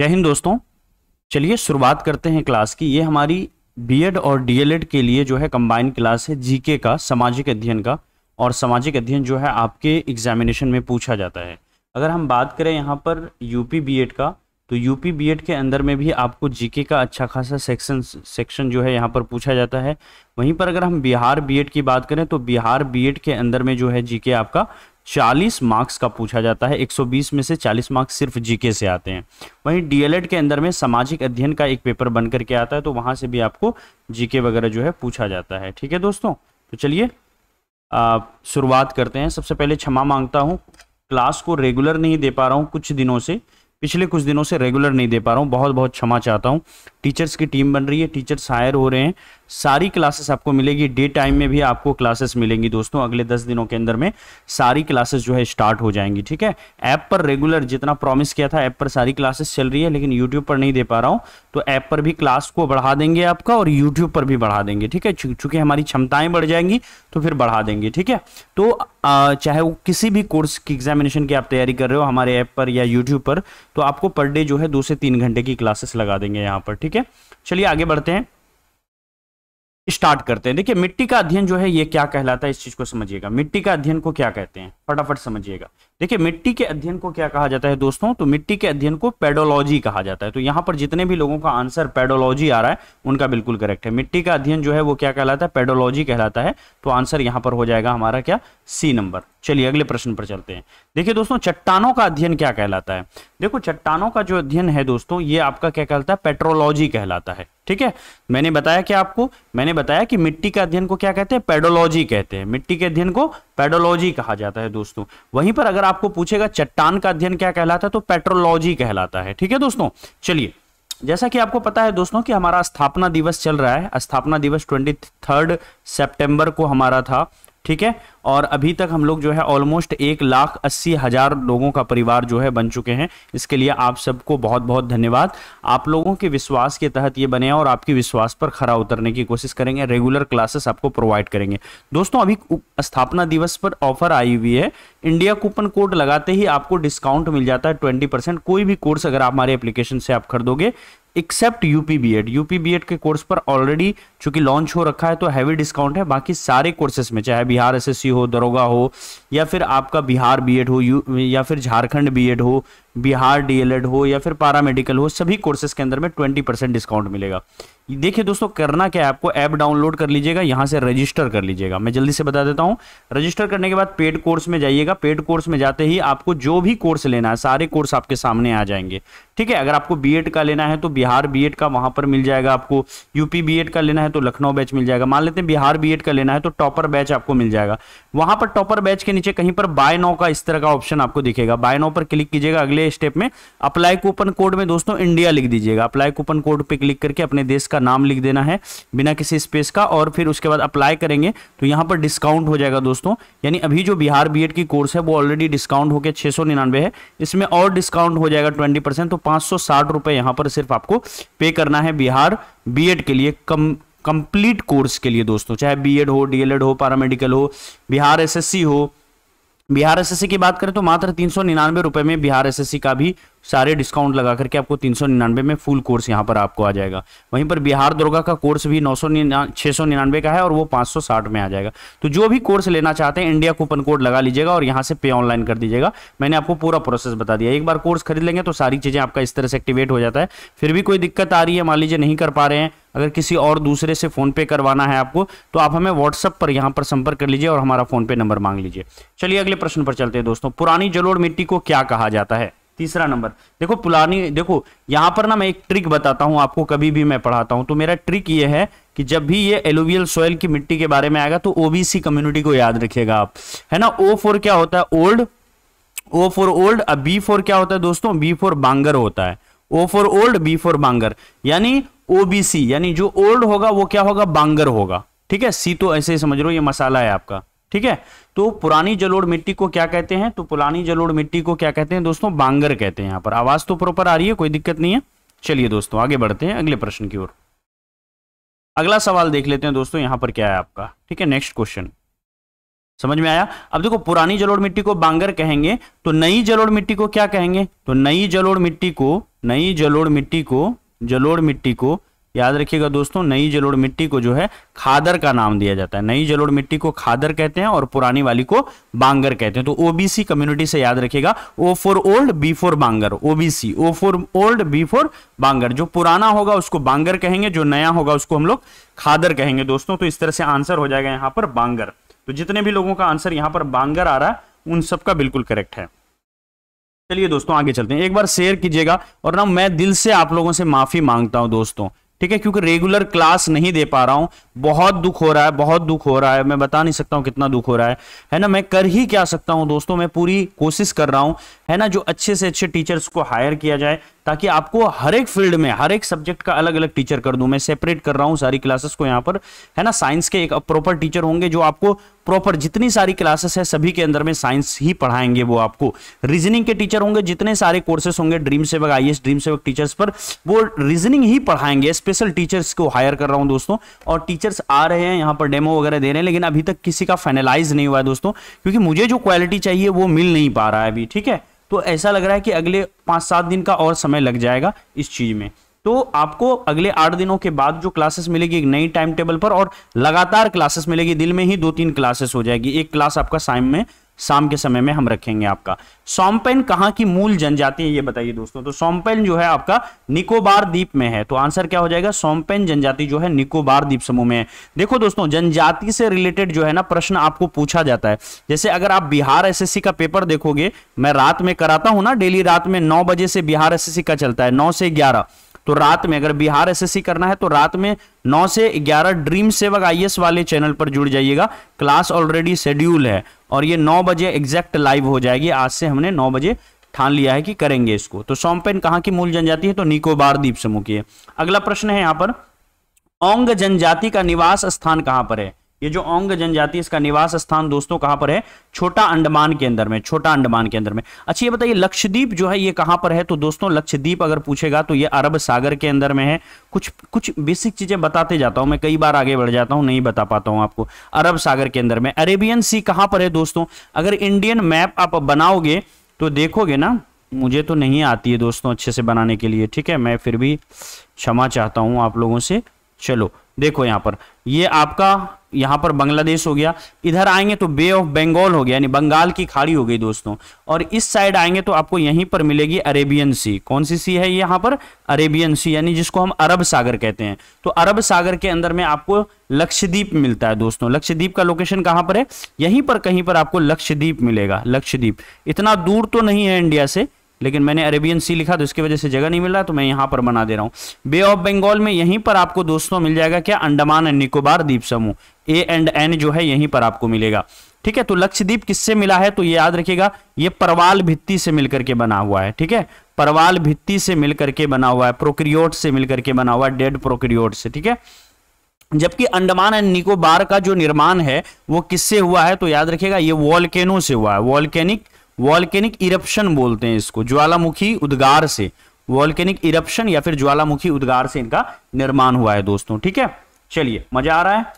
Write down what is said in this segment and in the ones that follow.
जय हिंद दोस्तों चलिए शुरुआत करते हैं क्लास की ये हमारी बीएड और डीएलएड के लिए जो है कंबाइंड क्लास है जीके का सामाजिक अध्ययन का और सामाजिक अध्ययन जो है आपके एग्जामिनेशन में पूछा जाता है अगर हम बात करें यहाँ पर यूपी बीएड का तो यूपी बीएड के अंदर में भी आपको जीके का अच्छा खासा सेक्शन सेक्शन जो है यहाँ पर पूछा जाता है वहीं पर अगर हम बिहार बी की बात करें तो बिहार बी के अंदर में जो है जीके आपका 40 मार्क्स का पूछा जाता है 120 में से 40 मार्क्स सिर्फ जीके से आते हैं वहीं डीएलएड के अंदर में सामाजिक अध्ययन का एक पेपर बन करके आता है तो वहां से भी आपको जीके वगैरह जो है पूछा जाता है ठीक है दोस्तों तो चलिए शुरुआत करते हैं सबसे पहले क्षमा मांगता हूँ क्लास को रेगुलर नहीं दे पा रहा हूँ कुछ दिनों से पिछले कुछ दिनों से रेगुलर नहीं दे पा रहा हूँ बहुत बहुत क्षमा चाहता हूँ टीचर्स की टीम बन रही है टीचर्स हायर हो रहे हैं सारी क्लासेस आपको मिलेगी डे टाइम में भी आपको क्लासेस मिलेंगी दोस्तों अगले दस दिनों के अंदर में सारी क्लासेस जो है स्टार्ट हो जाएंगी ठीक है ऐप पर रेगुलर जितना प्रॉमिस किया था ऐप पर सारी क्लासेस चल रही है लेकिन यूट्यूब पर नहीं दे पा रहा हूं तो ऐप पर भी क्लास को बढ़ा देंगे आपका और यूट्यूब पर भी बढ़ा देंगे ठीक है चूंकि हमारी क्षमताएं बढ़ जाएंगी तो फिर बढ़ा देंगे ठीक है तो चाहे वो किसी भी कोर्स की एग्जामिनेशन की आप तैयारी कर रहे हो हमारे ऐप पर या यूट्यूब पर तो आपको पर डे जो है दो से तीन घंटे की क्लासेस लगा देंगे यहाँ पर ठीक है चलिए आगे बढ़ते हैं स्टार्ट करते हैं देखिए मिट्टी का अध्ययन जो है ये क्या कहलाता है इस चीज को समझिएगा मिट्टी का अध्ययन को क्या कहते हैं फटाफट समझिएगा देखिए मिट्टी के अध्ययन को क्या कहा जाता है दोस्तों तो मिट्टी के अध्ययन को पेडोलॉजी कहा जाता है तो यहां पर जितने भी लोगों का आंसर पेडोलॉजी आ रहा है उनका बिल्कुल करेक्ट है मिट्टी का अध्ययन जो है वो क्या कहलाता है पेडोलॉजी कहलाता है तो आंसर यहां पर हो जाएगा हमारा क्या सी नंबर चलिए अगले प्रश्न पर चलते हैं देखिए दोस्तों चट्टानों का अध्ययन क्या कहलाता है देखो चट्टानों का जो अध्ययन है दोस्तों ये आपका क्या कहलाता है पेट्रोलॉजी कहलाता है ठीक है मैंने बताया क्या आपको मैंने बताया कि मिट्टी का अध्ययन को क्या कहते हैं पेडोलॉजी कहते हैं मिट्टी के अध्ययन को पेडोलॉजी कहा जाता है दोस्तों वहीं पर अगर आपको पूछेगा चट्टान का अध्ययन क्या कहलाता है तो पेट्रोलॉजी कहलाता है ठीक है दोस्तों चलिए जैसा कि आपको पता है दोस्तों कि हमारा स्थापना दिवस चल रहा है स्थापना दिवस ट्वेंटी थर्ड सेप्टेम्बर को हमारा था ठीक है और अभी तक हम लोग जो है ऑलमोस्ट एक लाख अस्सी हज़ार लोगों का परिवार जो है बन चुके हैं इसके लिए आप सबको बहुत बहुत धन्यवाद आप लोगों के विश्वास के तहत ये बने और आपके विश्वास पर खरा उतरने की कोशिश करेंगे रेगुलर क्लासेस आपको प्रोवाइड करेंगे दोस्तों अभी स्थापना दिवस पर ऑफर आई हुई है इंडिया कूपन कोड लगाते ही आपको डिस्काउंट मिल जाता है ट्वेंटी कोई भी कोर्स अगर आप हमारे एप्लीकेशन से आप खरीदोगे except UP B Ed UP B Ed के कोर्स पर ऑलरेडी चूंकि लॉन्च हो रखा है तो हैवी डिस्काउंट है बाकी सारे कोर्सेस में चाहे बिहार सी हो दरोगा हो या फिर आपका बिहार बी एड हो या फिर झारखंड बी एड हो बिहार डीएलएड हो या फिर पारा मेडिकल हो सभी कोर्सेस के अंदर में ट्वेंटी परसेंट डिस्काउंट मिलेगा देखिए दोस्तों करना क्या है आपको ऐप डाउनलोड कर लीजिएगा यहाँ से रजिस्टर कर लीजिएगा मैं जल्दी से बता देता हूँ रजिस्टर करने के बाद पेड कोर्स में जाइएगा पेड कोर्स में जाते ही आपको जो भी कोर्स लेना है सारे कोर्स आपके सामने आ जाएंगे ठीक है अगर आपको बीएड का लेना है तो बिहार बीएड का वहाँ पर मिल जाएगा आपको यूपी बी का लेना है तो लखनऊ बैच मिल जाएगा मान लेते हैं बिहार बी का लेना है तो टॉपर बैच आपको मिल जाएगा वहाँ पर टॉपर बैच के नीचे कहीं पर बाय नाउ का इस तरह का ऑप्शन आपको दिखेगा बाय नाउ पर क्लिक कीजिएगा अगले स्टेप में अप्लाई कूपन कोड में दोस्तों इंडिया लिख दीजिएगा अप्लाई कूपन कोड पर क्लिक करके अपने देश का इसका नाम लिख देना है बिना किसी स्पेस का और फिर उसके बाद अप्लाई करेंगे तो यहाँ पर डिस्काउंट हो जाएगा दोस्तों यानी अभी जो बिहार बी की कोर्स है वो ऑलरेडी डिस्काउंट होकर छः सौ निन्यानवे है इसमें और डिस्काउंट हो जाएगा ट्वेंटी परसेंट तो पाँच सौ साठ रुपये यहाँ पर सिर्फ आपको पे करना है बिहार बी के लिए कम कंप्लीट कोर्स के लिए दोस्तों चाहे बीएड हो डीएलएड हो पारामेडिकल हो बिहार एसएससी हो बिहार एसएससी की बात करें तो मात्र तीन सौ निन्यानवे रुपए में बिहार एसएससी का भी सारे डिस्काउंट लगा करके आपको तीन सौ निन्यानवे में फुल कोर्स यहाँ पर आपको आ जाएगा वहीं पर बिहार दुर्गा का कोर्स भी नौ सौ छः सौ निन्यानवे का है और वो पाँच सौ साठ में आ जाएगा तो जो भी कोर्स लेना चाहते हैं इंडिया कूपन कोड लगा लीजिएगा और यहाँ से पे ऑनलाइन कर दीजिएगा मैंने आपको पूरा प्रोसेस बता दिया एक बार कोर्स खरीद लेंगे तो सारी चीज़ें आपका इस तरह से एक्टिवेट हो जाता है फिर भी कोई दिक्कत आ रही है मान लीजिए नहीं कर पा रहे हैं अगर किसी और दूसरे से फोन पे करवाना है आपको तो आप हमें व्हाट्सअप पर यहाँ पर संपर्क कर लीजिए और हमारा फोन पे नंबर मांग लीजिए चलिए अगले प्रश्न पर चलते हैं दोस्तों पुरानी जलोड़ मिट्टी को क्या कहा जाता है तीसरा नंबर देखो पुलानी देखो यहां पर ना मैं एक ट्रिक बताता हूं आपको कभी भी मैं पढ़ाता हूं तो मेरा ट्रिक ये है कि जब भी ये एलोवियल सोयल की मिट्टी के बारे में आएगा तो ओबीसी कम्युनिटी को याद रखिएगा आप है ना ओ फोर क्या होता है ओल्ड ओ फोर ओल्ड अब बी फोर क्या होता है दोस्तों बी फोर बांगर होता है O for old B for बांगर यानी ओबीसी यानी जो ओल्ड होगा वो क्या होगा बांगर होगा ठीक है सी तो ऐसे ही समझ लो ये मसाला है आपका ठीक है तो पुरानी जलोड़ मिट्टी को क्या कहते हैं तो पुरानी जलोड़ मिट्टी को क्या कहते हैं दोस्तों बांगर कहते हैं यहां पर आवाज तो प्रॉपर आ रही है कोई दिक्कत नहीं है चलिए दोस्तों आगे बढ़ते हैं अगले प्रश्न की ओर अगला सवाल देख लेते हैं दोस्तों यहां पर क्या है आपका ठीक है नेक्स्ट क्वेश्चन समझ में आया अब देखो पुरानी जलोड़ मिट्टी को बांगर कहेंगे तो नई जलोड़ मिट्टी को क्या कहेंगे तो नई जलोड़ मिट्टी को नई जलोड़ मिट्टी को जलोड़ मिट्टी को याद रखिएगा दोस्तों नई जलोड़ मिट्टी को जो है खादर का नाम दिया जाता है नई जलोड़ मिट्टी को खादर कहते हैं और पुरानी वाली को बांगर कहते हैं तो ओबीसी कम्युनिटी से याद रखिएगा O for old B for बांगर OBC O for old B for बांगर जो पुराना होगा उसको बांगर कहेंगे जो नया होगा उसको हम लोग खादर कहेंगे दोस्तों तो इस तरह से आंसर हो जाएगा यहाँ पर बांगर तो जितने भी लोगों का आंसर यहाँ पर बांगर आ रहा है उन सबका बिल्कुल करेक्ट है चलिए दोस्तों आगे चलते हैं एक बार शेयर कीजिएगा और ना मैं दिल से आप लोगों से माफी मांगता हूं दोस्तों ठीक है क्योंकि रेगुलर क्लास नहीं दे पा रहा हूं बहुत दुख हो रहा है बहुत दुख हो रहा है मैं बता नहीं सकता हूं कितना दुख हो रहा है है ना मैं कर ही क्या सकता हूं दोस्तों मैं पूरी कोशिश कर रहा हूं है ना जो अच्छे से अच्छे टीचर्स को हायर किया जाए ताकि आपको हर एक फील्ड में हर एक सब्जेक्ट का अलग अलग टीचर कर दूं मैं सेपरेट कर रहा हूं सारी क्लासेस को यहाँ पर है ना साइंस के एक प्रॉपर टीचर होंगे जो आपको प्रॉपर जितनी सारी क्लासेस है सभी के अंदर में साइंस ही पढ़ाएंगे वो आपको रीजनिंग के टीचर होंगे जितने सारे कोर्सेस होंगे dream Sevak I S dream Sevak teachers पर वो रीजनिंग ही पढ़ाएंगे स्पेशल टीचर्स को हायर कर रहा हूं दोस्तों और टीचर्स आ रहे हैं यहाँ पर डेमो वगैरह दे रहे हैं लेकिन अभी तक किसी का फाइनलाइज नहीं हुआ है दोस्तों क्योंकि मुझे जो क्वालिटी चाहिए वो मिल नहीं पा रहा है अभी ठीक है तो ऐसा लग रहा है कि अगले पाँच सात दिन का और समय लग जाएगा इस चीज़ में तो आपको अगले आठ दिनों के बाद जो क्लासेस मिलेगी एक नई टाइम टेबल पर और लगातार क्लासेस मिलेगी दिल में ही दो तीन क्लासेस हो जाएगी एक क्लास आपका साइम में शाम के समय में हम रखेंगे आपका सोमपेन कहां की मूल जनजाति है ये बताइए दोस्तों तो सोमपेन जो है आपका निकोबार द्वीप में है तो आंसर क्या हो जाएगा सोमपेन जनजाति जो है निकोबार द्वीप समूह में है देखो दोस्तों जनजाति से रिलेटेड जो है ना प्रश्न आपको पूछा जाता है जैसे अगर आप बिहार एसएससी का पेपर देखोगे मैं रात में कराता हूं ना डेली रात में नौ बजे से बिहार एसएससी का चलता है नौ से ग्यारह तो रात में अगर बिहार एसएससी करना है तो रात में 9 से 11 ड्रीम सेवक आईएएस वाले चैनल पर जुड़ जाइएगा क्लास ऑलरेडी शेड्यूल है और ये नौ बजे एग्जैक्ट लाइव हो जाएगी आज से हमने नौ बजे ठान लिया है कि करेंगे इसको तो सोमपेन कहाँ की मूल जनजाति है तो निकोबार द्वीप समूह की है अगला प्रश्न है यहाँ पर ओंग जनजाति का निवास स्थान कहाँ पर है ये जो ओंग जनजाति इसका निवास स्थान दोस्तों कहां पर है छोटा अंडमान के अंदर में छोटा अंडमान के अंदर में अच्छा ये बताइए लक्षद्वीप जो है ये कहां पर है तो दोस्तों लक्षद्वीप अगर पूछेगा तो ये अरब सागर के अंदर में है कुछ कुछ बेसिक चीजें बताते जाता हूं मैं कई बार आगे बढ़ जाता हूं नहीं बता पाता हूं आपको अरब सागर के अंदर में अरेबियन सी कहां पर है दोस्तों अगर इंडियन मैप आप बनाओगे तो देखोगे ना मुझे तो नहीं आती है दोस्तों अच्छे से बनाने के लिए ठीक है मैं फिर भी क्षमा चाहता हूं आप लोगों से चलो देखो यहां पर ये आपका यहां पर बांग्लादेश हो गया इधर आएंगे तो बे ऑफ बंगाल हो गया यानी बंगाल की खाड़ी हो गई दोस्तों और इस साइड आएंगे तो आपको यहीं पर मिलेगी अरेबियन सी कौन सी सी है यहां पर अरेबियन सी यानी जिसको हम अरब सागर कहते हैं तो अरब सागर के अंदर में आपको लक्षद्वीप मिलता है दोस्तों लक्षद्वीप का लोकेशन कहां पर है यहीं पर कहीं पर आपको लक्षद्वीप मिलेगा लक्षद्वीप इतना दूर तो नहीं है इंडिया से लेकिन मैंने अरेबियन सी लिखा तो इसकी वजह से जगह नहीं मिल रहा तो मैं यहां पर बना दे रहा हूँ बे ऑफ बंगाल में यहीं पर आपको दोस्तों मिल जाएगा क्या अंडमान एंड निकोबार द्वीप समूह ए एंड एन जो है यहीं पर आपको मिलेगा ठीक है तो लक्षद्वीप किससे मिला है तो ये याद रखिएगा ये परवाल भित्ति से मिलकर के बना हुआ है ठीक है परवाल भित्ति से मिलकर के बना हुआ है प्रोक्रियोट से मिलकर के बना हुआ है डेड प्रोक्रियोट से ठीक है जबकि अंडमान एंड निकोबार का जो निर्माण है वो किससे हुआ है तो याद रखिएगा ये वॉलकेनो से हुआ है वॉलकेनिक वॉल्केनिक इरप्शन बोलते हैं इसको ज्वालामुखी उद्गार से वॉल्केनिक इरप्शन या फिर ज्वालामुखी उद्गार से इनका निर्माण हुआ है दोस्तों ठीक है चलिए मजा आ रहा है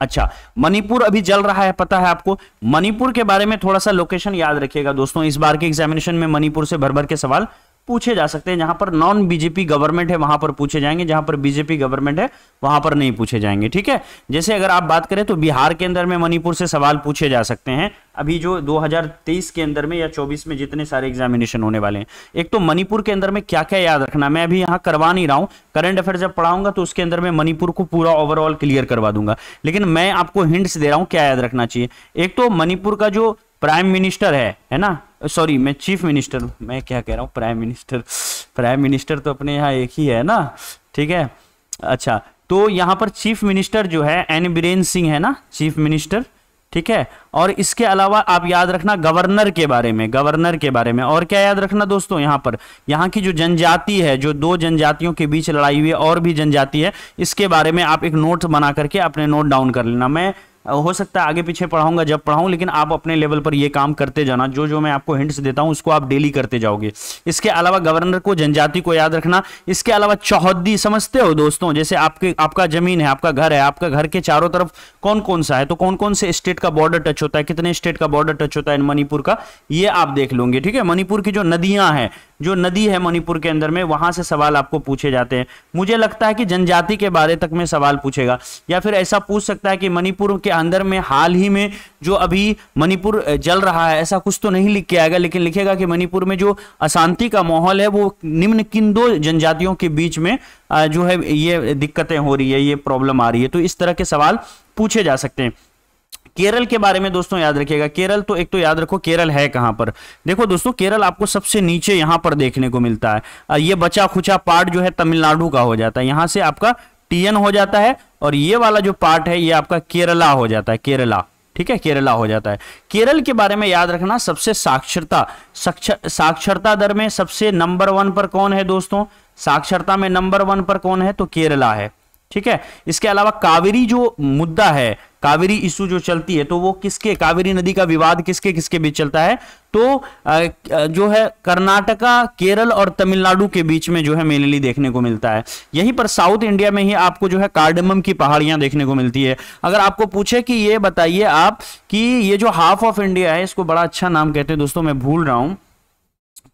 अच्छा मणिपुर अभी जल रहा है पता है आपको मणिपुर के बारे में थोड़ा सा लोकेशन याद रखिएगा दोस्तों इस बार के एग्जामिनेशन में मणिपुर से भर भर के सवाल पूछे जा सकते हैं जहां पर नॉन बीजेपी गवर्नमेंट है वहां पर पूछे जाएंगे जहां पर बीजेपी गवर्नमेंट है वहां पर नहीं पूछे जाएंगे ठीक है जैसे अगर आप बात करें तो बिहार के अंदर में मणिपुर से सवाल पूछे जा सकते हैं अभी जो 2023 के अंदर में या 24 में जितने सारे एग्जामिनेशन होने वाले हैं एक तो मणिपुर के अंदर में क्या क्या याद रखना मैं अभी यहाँ करवा नहीं रहा हूँ करंट अफेयर जब पढ़ाऊंगा तो उसके अंदर में मणिपुर को पूरा ओवरऑल क्लियर करवा दूंगा लेकिन मैं आपको हिंट्स दे रहा हूँ क्या याद रखना चाहिए एक तो मणिपुर का जो प्राइम मिनिस्टर है है ना सॉरी मैं चीफ मिनिस्टर मैं क्या कह रहा हूँ प्राइम मिनिस्टर प्राइम मिनिस्टर तो अपने यहाँ एक ही है ना ठीक है अच्छा तो यहाँ पर चीफ मिनिस्टर जो है एन बीरेन सिंह है ना चीफ मिनिस्टर ठीक है और इसके अलावा आप याद रखना गवर्नर के बारे में गवर्नर के बारे में और क्या याद रखना दोस्तों यहाँ पर यहाँ की जो जनजाति है जो दो जनजातियों के बीच लड़ाई हुई है और भी जनजाति है इसके बारे में आप एक नोट बना करके अपने नोट डाउन कर लेना मैं हो सकता है आगे पीछे पढ़ाऊंगा जब पढ़ाऊँ लेकिन आप अपने लेवल पर ये काम करते जाना जो जो मैं आपको हिंट्स देता हूँ उसको आप डेली करते जाओगे इसके अलावा गवर्नर को जनजाति को याद रखना इसके अलावा चौहदी समझते हो दोस्तों जैसे आपके आपका जमीन है आपका घर है आपका घर के चारों तरफ कौन कौन सा है तो कौन कौन से स्टेट का बॉर्डर टच होता है कितने स्टेट का बॉर्डर टच होता है मणिपुर का ये आप देख लोगे ठीक है मणिपुर की जो नदियां हैं जो नदी है मणिपुर के अंदर में वहां से सवाल आपको पूछे जाते हैं मुझे लगता है कि जनजाति के बारे तक में सवाल पूछेगा या फिर ऐसा पूछ सकता है कि मणिपुर के अंदर में हाल ही में जो अभी मणिपुर जल रहा है ऐसा कुछ तो नहीं लिख के आएगा लेकिन लिखेगा कि मणिपुर में जो अशांति का माहौल है वो निम्न किन दो जनजातियों के बीच में जो है ये दिक्कतें हो रही है ये प्रॉब्लम आ रही है तो इस तरह के सवाल पूछे जा सकते हैं केरल के बारे में दोस्तों याद रखिएगा केरल तो एक तो याद रखो केरल है कहां पर देखो दोस्तों केरल आपको सबसे नीचे यहां पर देखने को मिलता है ये बचा खुचा पार्ट जो है तमिलनाडु का हो जाता है यहां से आपका टीएन हो जाता है और ये वाला जो पार्ट है ये आपका केरला हो जाता है केरला ठीक है केरला हो जाता है केरल के बारे में याद रखना सबसे साक्षरता साक्षरता दर में सबसे नंबर वन पर कौन है दोस्तों साक्षरता में नंबर वन पर कौन है तो केरला है ठीक है इसके अलावा कावेरी जो मुद्दा है कावेरी इशू जो चलती है तो वो किसके कावेरी नदी का विवाद किसके किसके बीच चलता है तो जो है कर्नाटका केरल और तमिलनाडु के बीच में जो है मेनली देखने को मिलता है यहीं पर साउथ इंडिया में ही आपको जो है कार्डमम की पहाड़ियां देखने को मिलती है अगर आपको पूछे कि ये बताइए आप कि ये जो हाफ ऑफ इंडिया है इसको बड़ा अच्छा नाम कहते हैं दोस्तों मैं भूल रहा हूं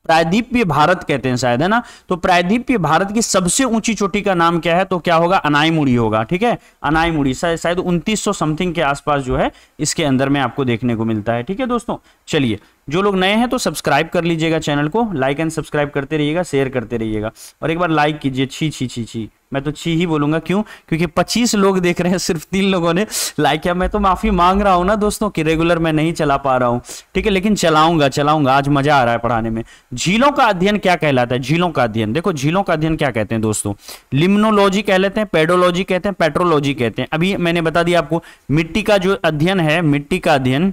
प्रायद्वीपीय भारत कहते हैं शायद है ना तो प्रायद्वीपीय भारत की सबसे ऊंची चोटी का नाम क्या है तो क्या होगा अनाईमुड़ी होगा ठीक है अनाईमुड़ी शायद उन्तीस समथिंग के आसपास जो है इसके अंदर में आपको देखने को मिलता है ठीक है दोस्तों चलिए जो लोग नए हैं तो सब्सक्राइब कर लीजिएगा चैनल को लाइक एंड सब्सक्राइब करते रहिएगा शेयर करते रहिएगा और एक बार लाइक कीजिए छी छी छी छी मैं तो छी ही बोलूंगा क्यों क्योंकि 25 लोग देख रहे हैं सिर्फ तीन लोगों ने लाइक किया मैं तो माफी मांग रहा हूं ना दोस्तों कि रेगुलर मैं नहीं चला पा रहा हूँ ठीक है लेकिन चलाऊंगा चलाऊंगा आज मजा आ रहा है पढ़ाने में झीलों का अध्ययन क्या कहलाता है झीलों का अध्ययन देखो झीलों का अध्ययन क्या कहते हैं दोस्तों लिम्नोलॉजी कह लेते हैं पेडोलॉजी कहते हैं पेट्रोलॉजी कहते हैं अभी मैंने बता दिया आपको मिट्टी का जो अध्ययन है मिट्टी का अध्ययन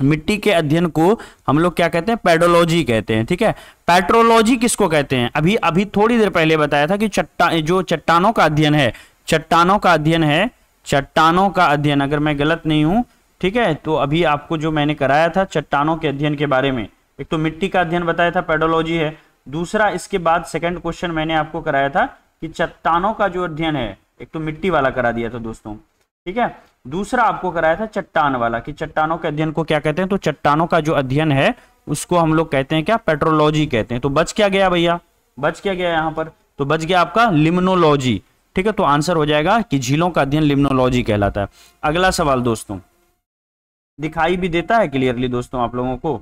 मिट्टी के अध्ययन को हम लोग क्या कहते हैं पेडोलॉजी कहते हैं ठीक है पेट्रोलॉजी किसको कहते हैं अभी अभी थोड़ी देर पहले बताया था कि चट्टा जो चट्टानों का अध्ययन है चट्टानों का अध्ययन है चट्टानों का अध्ययन अगर मैं गलत नहीं हूं ठीक है तो अभी आपको जो मैंने कराया था चट्टानों के अध्ययन के बारे में एक तो मिट्टी का अध्ययन बताया था पेडोलॉजी है दूसरा इसके बाद सेकेंड क्वेश्चन मैंने आपको कराया था कि चट्टानों का जो अध्ययन है एक तो मिट्टी वाला करा दिया था दोस्तों ठीक है दूसरा आपको कराया था चट्टान वाला कि चट्टानों के अध्ययन को क्या कहते हैं तो चट्टानों का जो अध्ययन है उसको हम लोग कहते हैं क्या पेट्रोलॉजी कहते हैं तो बच क्या गया भैया बच क्या गया यहाँ पर तो बच गया आपका लिम्नोलॉजी ठीक है तो आंसर हो जाएगा कि झीलों का अध्ययन लिम्नोलॉजी कहलाता है अगला सवाल दोस्तों दिखाई भी देता है क्लियरली दोस्तों आप लोगों को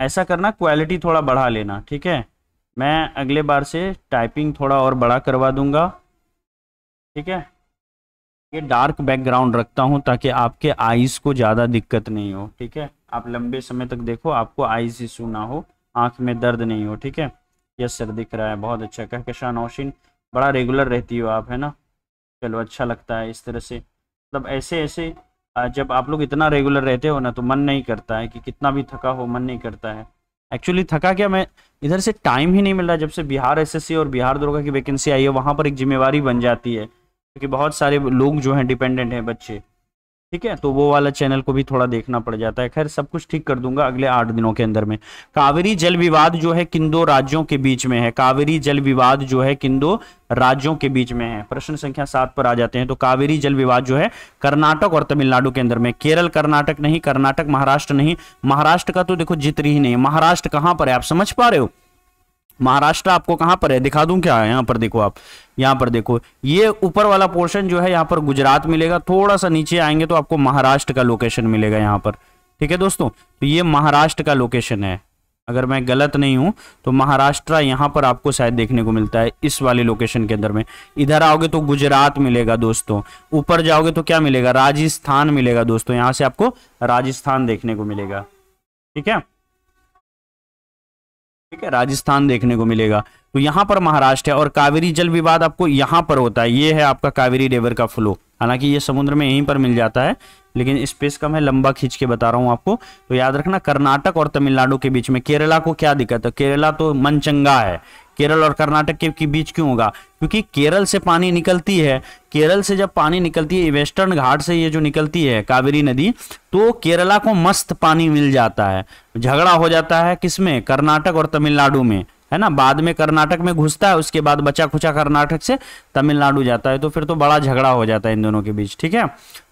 ऐसा करना क्वालिटी थोड़ा बढ़ा लेना ठीक है मैं अगले बार से टाइपिंग थोड़ा और बड़ा करवा दूंगा ठीक है ये डार्क बैकग्राउंड रखता हूँ ताकि आपके आईज को ज़्यादा दिक्कत नहीं हो ठीक है आप लंबे समय तक देखो आपको आईज इशू ना हो आँख में दर्द नहीं हो ठीक है यस सर दिख रहा है बहुत अच्छा कहकशा नौशिन बड़ा रेगुलर रहती हो आप है ना चलो अच्छा लगता है इस तरह से मतलब ऐसे ऐसे जब आप लोग इतना रेगुलर रहते हो ना तो मन नहीं करता है कि कितना भी थका हो मन नहीं करता है एक्चुअली थका क्या मैं इधर से टाइम ही नहीं मिल रहा जब से बिहार एसएससी और बिहार दुर्गा की वैकेंसी आई है वहाँ पर एक जिम्मेवारी बन जाती है क्योंकि बहुत सारे लोग जो हैं डिपेंडेंट हैं बच्चे ठीक है तो वो वाला चैनल को भी थोड़ा देखना पड़ जाता है खैर सब कुछ ठीक कर दूंगा अगले आठ दिनों के अंदर में कावेरी जल विवाद जो है किन दो राज्यों के बीच में है कावेरी जल विवाद जो है किन दो राज्यों के बीच में है प्रश्न संख्या सात पर आ जाते हैं तो कावेरी जल विवाद जो है कर्नाटक और तमिलनाडु के अंदर में केरल कर्नाटक नहीं कर्नाटक महाराष्ट्र नहीं महाराष्ट्र का तो देखो जित्र ही नहीं महाराष्ट्र कहां पर है आप समझ पा रहे हो महाराष्ट्र आपको कहां पर है दिखा दूं क्या यहां पर देखो आप यहां पर देखो ये ऊपर वाला पोर्शन जो है यहाँ पर गुजरात मिलेगा थोड़ा सा नीचे आएंगे तो आपको महाराष्ट्र का लोकेशन मिलेगा यहां पर ठीक है दोस्तों तो ये महाराष्ट्र का लोकेशन है अगर मैं गलत नहीं हूं तो महाराष्ट्र यहां पर आपको शायद देखने को मिलता है इस वाले लोकेशन के अंदर में इधर आओगे तो गुजरात मिलेगा दोस्तों ऊपर जाओगे तो क्या मिलेगा राजस्थान मिलेगा दोस्तों यहां से आपको राजस्थान देखने को मिलेगा ठीक है ठीक है राजस्थान देखने को मिलेगा तो यहाँ पर महाराष्ट्र है और कावेरी जल विवाद आपको यहाँ पर होता है ये है आपका कावेरी रिवर का फ्लो हालांकि ये समुद्र में यहीं पर मिल जाता है लेकिन स्पेस कम है लंबा खींच के बता रहा हूं आपको तो याद रखना कर्नाटक और तमिलनाडु के बीच में केरला को क्या दिक्कत है केरला तो मनचंगा है केरल और कर्नाटक के, बीच क्यों होगा क्योंकि केरल से पानी निकलती है केरल से जब पानी निकलती है वेस्टर्न घाट से ये जो निकलती है कावेरी नदी तो केरला को मस्त पानी मिल जाता है झगड़ा हो जाता है किसमें कर्नाटक और तमिलनाडु में है ना बाद में कर्नाटक में घुसता है उसके बाद बचा खुचा कर्नाटक से तमिलनाडु जाता है तो फिर तो बड़ा झगड़ा हो जाता है इन दोनों के बीच ठीक है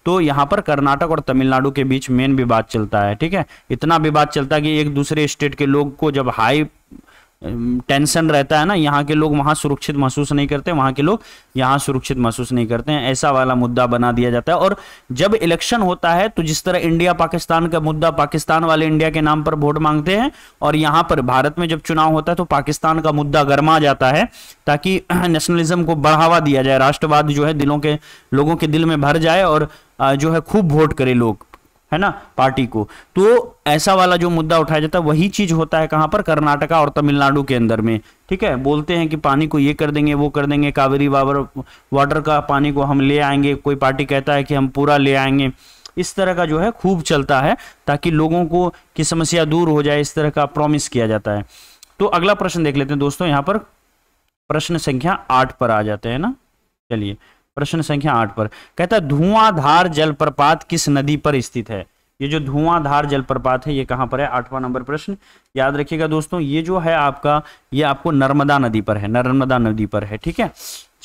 तो यहाँ पर कर्नाटक और तमिलनाडु के बीच मेन विवाद चलता है ठीक है इतना विवाद चलता है कि एक दूसरे स्टेट के लोग को जब हाई टेंशन रहता है ना यहाँ के लोग वहाँ सुरक्षित महसूस नहीं करते वहाँ के लोग यहाँ सुरक्षित महसूस नहीं करते हैं ऐसा वाला मुद्दा बना दिया जाता है और जब इलेक्शन होता है तो जिस तरह इंडिया पाकिस्तान का मुद्दा पाकिस्तान वाले इंडिया के नाम पर वोट मांगते हैं और यहाँ पर भारत में जब चुनाव होता है तो पाकिस्तान का मुद्दा गर्मा जाता है ताकि नेशनलिज्म को बढ़ावा दिया जाए राष्ट्रवाद जो है दिलों के लोगों के दिल में भर जाए और जो है खूब वोट करे लोग है ना पार्टी को तो ऐसा वाला जो मुद्दा उठाया जाता है वही चीज होता है कहां पर कर्नाटका और तमिलनाडु के अंदर में ठीक है बोलते हैं कि पानी को ये कर देंगे वो कर देंगे कावेरी बाबर वाटर का पानी को हम ले आएंगे कोई पार्टी कहता है कि हम पूरा ले आएंगे इस तरह का जो है खूब चलता है ताकि लोगों को की समस्या दूर हो जाए इस तरह का प्रॉमिस किया जाता है तो अगला प्रश्न देख लेते हैं दोस्तों यहाँ पर प्रश्न संख्या आठ पर आ जाते हैं ना चलिए प्रश्न संख्या आठ पर कहता है धुआंधार जलप्रपात किस नदी पर स्थित है ये जो धुआंधार जलप्रपात है ये कहां पर है आठवां नंबर प्रश्न याद रखिएगा दोस्तों ये जो है आपका ये आपको नर्मदा नदी पर है नर्मदा नदी पर है ठीक है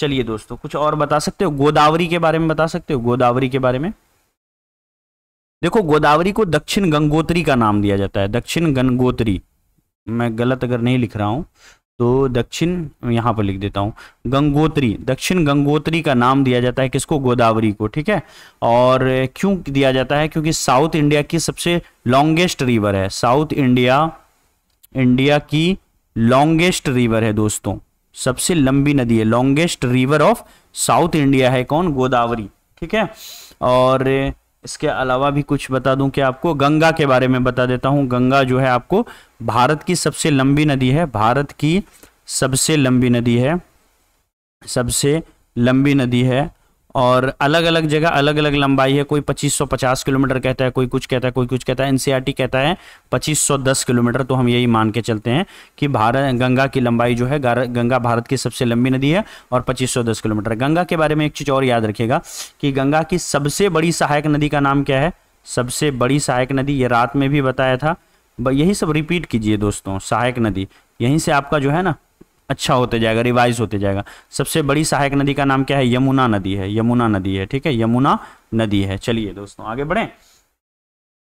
चलिए दोस्तों कुछ और बता सकते हो गोदावरी के बारे में बता सकते हो गोदावरी के बारे में देखो गोदावरी को दक्षिण गंगोत्री का नाम दिया जाता है दक्षिण गंगोत्री मैं गलत अगर नहीं लिख रहा हूं तो दक्षिण यहाँ पर लिख देता हूँ गंगोत्री दक्षिण गंगोत्री का नाम दिया जाता है किसको गोदावरी को ठीक है और क्यों दिया जाता है क्योंकि साउथ इंडिया की सबसे लॉन्गेस्ट रिवर है साउथ इंडिया इंडिया की लॉन्गेस्ट रिवर है दोस्तों सबसे लंबी नदी है longest river of south India है कौन गोदावरी ठीक है और इसके अलावा भी कुछ बता दूं कि आपको गंगा के बारे में बता देता हूं गंगा जो है आपको भारत की सबसे लंबी नदी है भारत की सबसे लंबी नदी है सबसे लंबी नदी है और अलग अलग जगह अलग अलग लंबाई है कोई 2550 किलोमीटर कहता है कोई कुछ कहता है कोई कुछ कहता है एनसीईआरटी कहता है 2510 किलोमीटर तो हम यही मान के चलते हैं कि भारत गंगा की लंबाई जो है गंगा भारत की सबसे लंबी नदी है और 2510 किलोमीटर गंगा के बारे में एक चीज़ और याद रखिएगा कि गंगा की सबसे बड़ी सहायक नदी का नाम क्या है सबसे बड़ी सहायक नदी ये रात में भी बताया था यही सब रिपीट कीजिए दोस्तों सहायक नदी यहीं से आपका जो है ना अच्छा होते जाएगा रिवाइज होते जाएगा सबसे बड़ी सहायक नदी का नाम क्या है यमुना नदी है यमुना नदी है ठीक है यमुना नदी है चलिए दोस्तों आगे बढ़े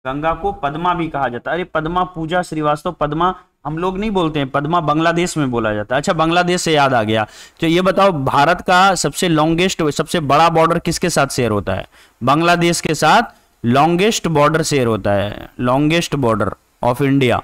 गंगा को पद्मा भी कहा जाता है अरे पद्मा पूजा श्रीवास्तव पद्मा हम लोग नहीं बोलते हैं पद्मा बांग्लादेश में बोला जाता है अच्छा बांग्लादेश से याद आ गया तो ये बताओ भारत का सबसे लॉन्गेस्ट सबसे बड़ा बॉर्डर किसके साथ शेयर होता है बांग्लादेश के साथ लॉन्गेस्ट बॉर्डर शेयर होता है longest border of India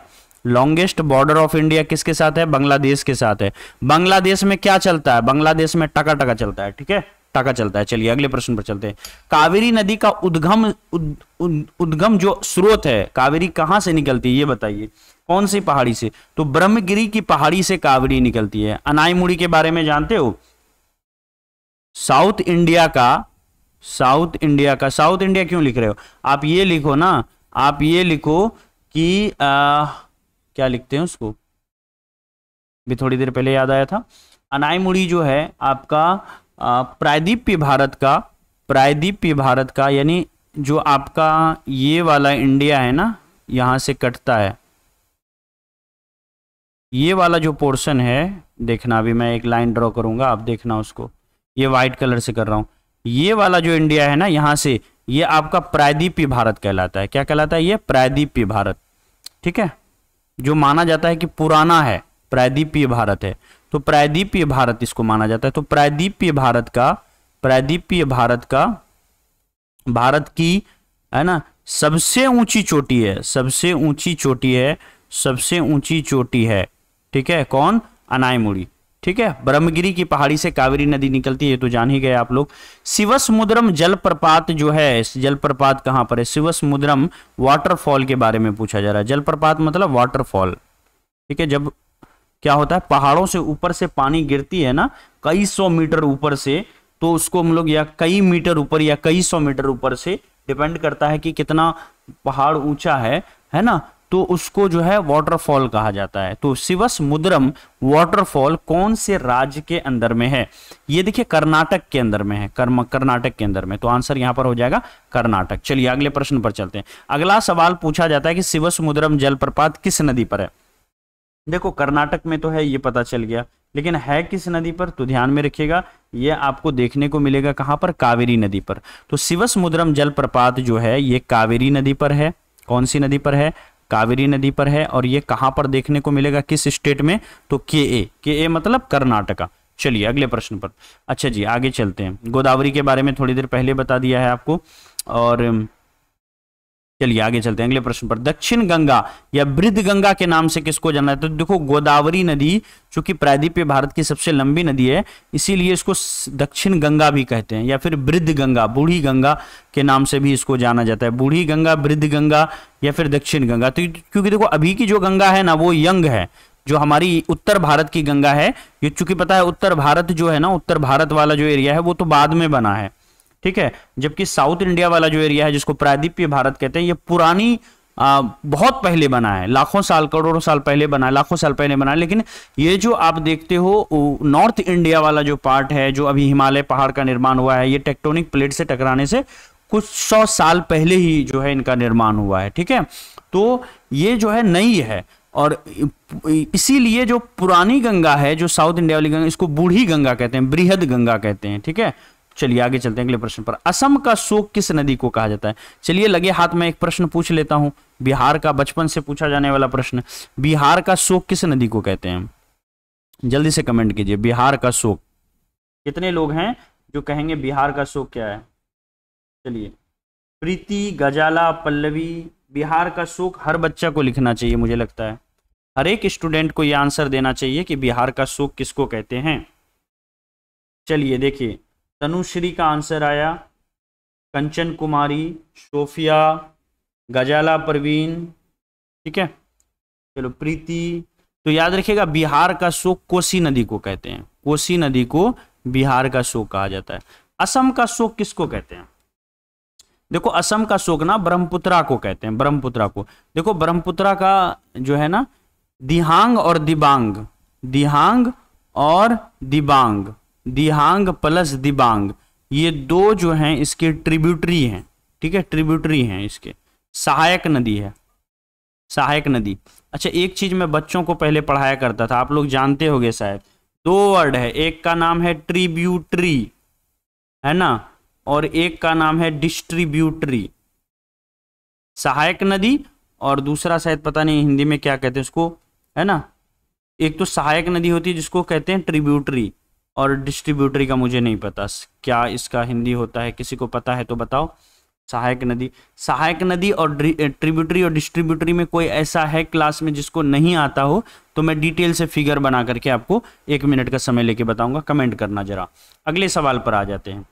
longest border of India किसके साथ है बांग्लादेश के साथ है बांग्लादेश में क्या चलता है बांग्लादेश में टका टका चलता है ठीक है टका चलता है चलिए अगले प्रश्न पर चलते हैं कावेरी नदी का उद्गम उद, उद, उद्गम जो स्रोत है कावेरी कहां से निकलती है ये बताइए कौन सी पहाड़ी से तो ब्रह्मगिरी की पहाड़ी से कावेरी निकलती है अनाईमुड़ी के बारे में जानते हो साउथ इंडिया का साउथ इंडिया का साउथ इंडिया क्यों लिख रहे हो आप ये लिखो ना आप ये लिखो कि आ, क्या लिखते हैं उसको भी थोड़ी देर पहले याद आया था अनायमुड़ी जो है आपका प्रायदीप्य भारत का प्रायदीप्य भारत का यानी जो आपका ये वाला इंडिया है ना यहाँ से कटता है ये वाला जो पोर्शन है देखना अभी मैं एक लाइन ड्रॉ करूंगा आप देखना उसको ये व्हाइट कलर से कर रहा हूँ ये वाला जो इंडिया है ना यहाँ से ये आपका प्रायदीप्य भारत कहलाता है क्या कहलाता है ये प्रायदीप्य भारत ठीक है जो माना जाता है कि पुराना है प्रायद्वीपीय भारत है तो प्रायद्वीपीय भारत इसको माना जाता है तो प्रायद्वीपीय भारत का प्रायद्वीपीय भारत का भारत की है ना सबसे ऊंची चोटी है सबसे ऊंची चोटी है सबसे ऊंची चोटी है ठीक है कौन अनायमुड़ी ठीक है ब्रह्मगिरी की पहाड़ी से कावेरी नदी निकलती है तो जान ही गए आप लोग शिवसमुद्रम जलप्रपात जो है जलप्रपात कहां पर है शिवसमुद्रम वाटरफॉल के बारे में पूछा जा रहा है जलप्रपात मतलब वाटरफॉल ठीक है जब क्या होता है पहाड़ों से ऊपर से पानी गिरती है ना कई सौ मीटर ऊपर से तो उसको हम लोग या कई मीटर ऊपर या कई सौ मीटर ऊपर से डिपेंड करता है कि कितना पहाड़ ऊंचा है है ना तो उसको जो है वाटरफॉल कहा जाता है तो शिवस मुद्रम वाटरफॉल कौन से राज्य के अंदर में है ये देखिए कर्नाटक के अंदर में है कर्म कर्नाटक के अंदर में तो आंसर यहां पर हो जाएगा कर्नाटक चलिए अगले प्रश्न पर चलते हैं अगला सवाल पूछा जाता है कि शिवस मुद्रम जलप्रपात किस नदी पर है देखो कर्नाटक में तो है ये पता चल गया लेकिन है किस नदी पर तो ध्यान में रखिएगा ये आपको देखने को मिलेगा कहां पर कावेरी नदी पर तो शिवस मुद्रम जलप्रपात जो है ये कावेरी नदी पर है कौन सी नदी पर है कावेरी नदी पर है और ये कहाँ पर देखने को मिलेगा किस स्टेट में तो के ए के ए मतलब कर्नाटका चलिए अगले प्रश्न पर अच्छा जी आगे चलते हैं गोदावरी के बारे में थोड़ी देर पहले बता दिया है आपको और चलिए आगे चलते हैं अगले प्रश्न पर दक्षिण गंगा या वृद्ध गंगा के नाम से किसको जाना है तो देखो गोदावरी नदी चूंकि प्रायद्वीपीय भारत की सबसे लंबी नदी है इसीलिए इसको दक्षिण गंगा भी कहते हैं या फिर वृद्ध गंगा बूढ़ी गंगा के नाम से भी इसको जाना जाता है बूढ़ी गंगा वृद्ध गंगा या फिर दक्षिण गंगा तो क्योंकि देखो अभी की जो गंगा है ना वो यंग है जो हमारी उत्तर भारत की गंगा है ये चूंकि पता है उत्तर भारत जो है ना उत्तर भारत वाला जो एरिया है वो तो बाद में बना है ठीक है जबकि साउथ इंडिया वाला जो एरिया है जिसको प्रायद्वीपीय भारत कहते हैं ये पुरानी आ, बहुत पहले बना है लाखों साल करोड़ों साल पहले बना है लाखों साल पहले बना है लेकिन ये जो आप देखते हो नॉर्थ इंडिया वाला जो पार्ट है जो अभी हिमालय पहाड़ का निर्माण हुआ है ये टेक्टोनिक प्लेट से टकराने से कुछ सौ साल पहले ही जो है इनका निर्माण हुआ है ठीक है तो ये जो है नई है और इसीलिए जो पुरानी गंगा है जो साउथ इंडिया वाली गंगा इसको बूढ़ी गंगा कहते हैं बृहद गंगा कहते हैं ठीक है चलिए आगे चलते हैं अगले प्रश्न पर असम का शोक किस नदी को कहा जाता है चलिए लगे हाथ में एक प्रश्न पूछ लेता हूं बिहार का बचपन से पूछा जाने वाला प्रश्न बिहार का शोक किस नदी को कहते हैं जल्दी से कमेंट कीजिए बिहार का शोक कितने लोग हैं जो कहेंगे बिहार का शोक क्या है चलिए प्रीति गजाला पल्लवी बिहार का शोक हर बच्चा को लिखना चाहिए मुझे लगता है हर एक स्टूडेंट को यह आंसर देना चाहिए कि बिहार का शोक किसको कहते हैं चलिए देखिए तनुश्री का आंसर आया कंचन कुमारी सोफिया गजाला परवीन ठीक है चलो प्रीति तो याद रखिएगा बिहार का शोक कोसी नदी को कहते हैं कोसी नदी को बिहार का शोक कहा जाता है असम का शोक किसको कहते हैं देखो असम का शोक ना ब्रह्मपुत्रा को कहते हैं ब्रह्मपुत्रा को देखो ब्रह्मपुत्रा का जो है ना दिहांग और दिबांग दिहांग और दिबांग दिहांग प्लस दिबांग ये दो जो हैं इसके ट्रिब्यूटरी हैं ठीक है ट्रिब्यूटरी हैं इसके सहायक नदी है सहायक नदी अच्छा एक चीज मैं बच्चों को पहले पढ़ाया करता था आप लोग जानते गए शायद दो वर्ड है एक का नाम है ट्रिब्यूटरी है ना और एक का नाम है डिस्ट्रीब्यूटरी सहायक नदी और दूसरा शायद पता नहीं हिंदी में क्या कहते हैं उसको है ना एक तो सहायक नदी होती है जिसको कहते हैं ट्रिब्यूटरी और डिस्ट्रीब्यूटरी का मुझे नहीं पता क्या इसका हिंदी होता है किसी को पता है तो बताओ सहायक नदी सहायक नदी और ट्रिब्यूटरी और डिस्ट्रीब्यूटरी में कोई ऐसा है क्लास में जिसको नहीं आता हो तो मैं डिटेल से फिगर बना करके आपको एक मिनट का समय लेके बताऊंगा कमेंट करना जरा अगले सवाल पर आ जाते हैं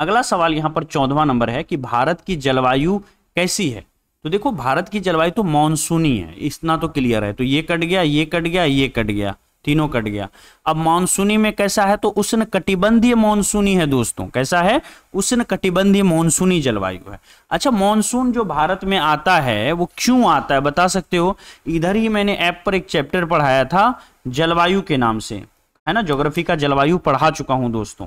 अगला सवाल यहाँ पर चौदवा नंबर है कि भारत की जलवायु कैसी है तो देखो भारत की जलवायु तो मानसूनी है इतना तो क्लियर है तो ये कट गया ये कट गया ये कट गया तीनों कट गया अब मानसूनी में कैसा है तो उष्ण कटिबंधीय मानसूनी है दोस्तों कैसा है उष्ण कटिबंधीय मानसूनी जलवायु है अच्छा मानसून जो भारत में आता है वो क्यों आता है बता सकते हो इधर ही मैंने ऐप पर एक चैप्टर पढ़ाया था जलवायु के नाम से है ना ज्योग्राफी का जलवायु पढ़ा चुका हूं दोस्तों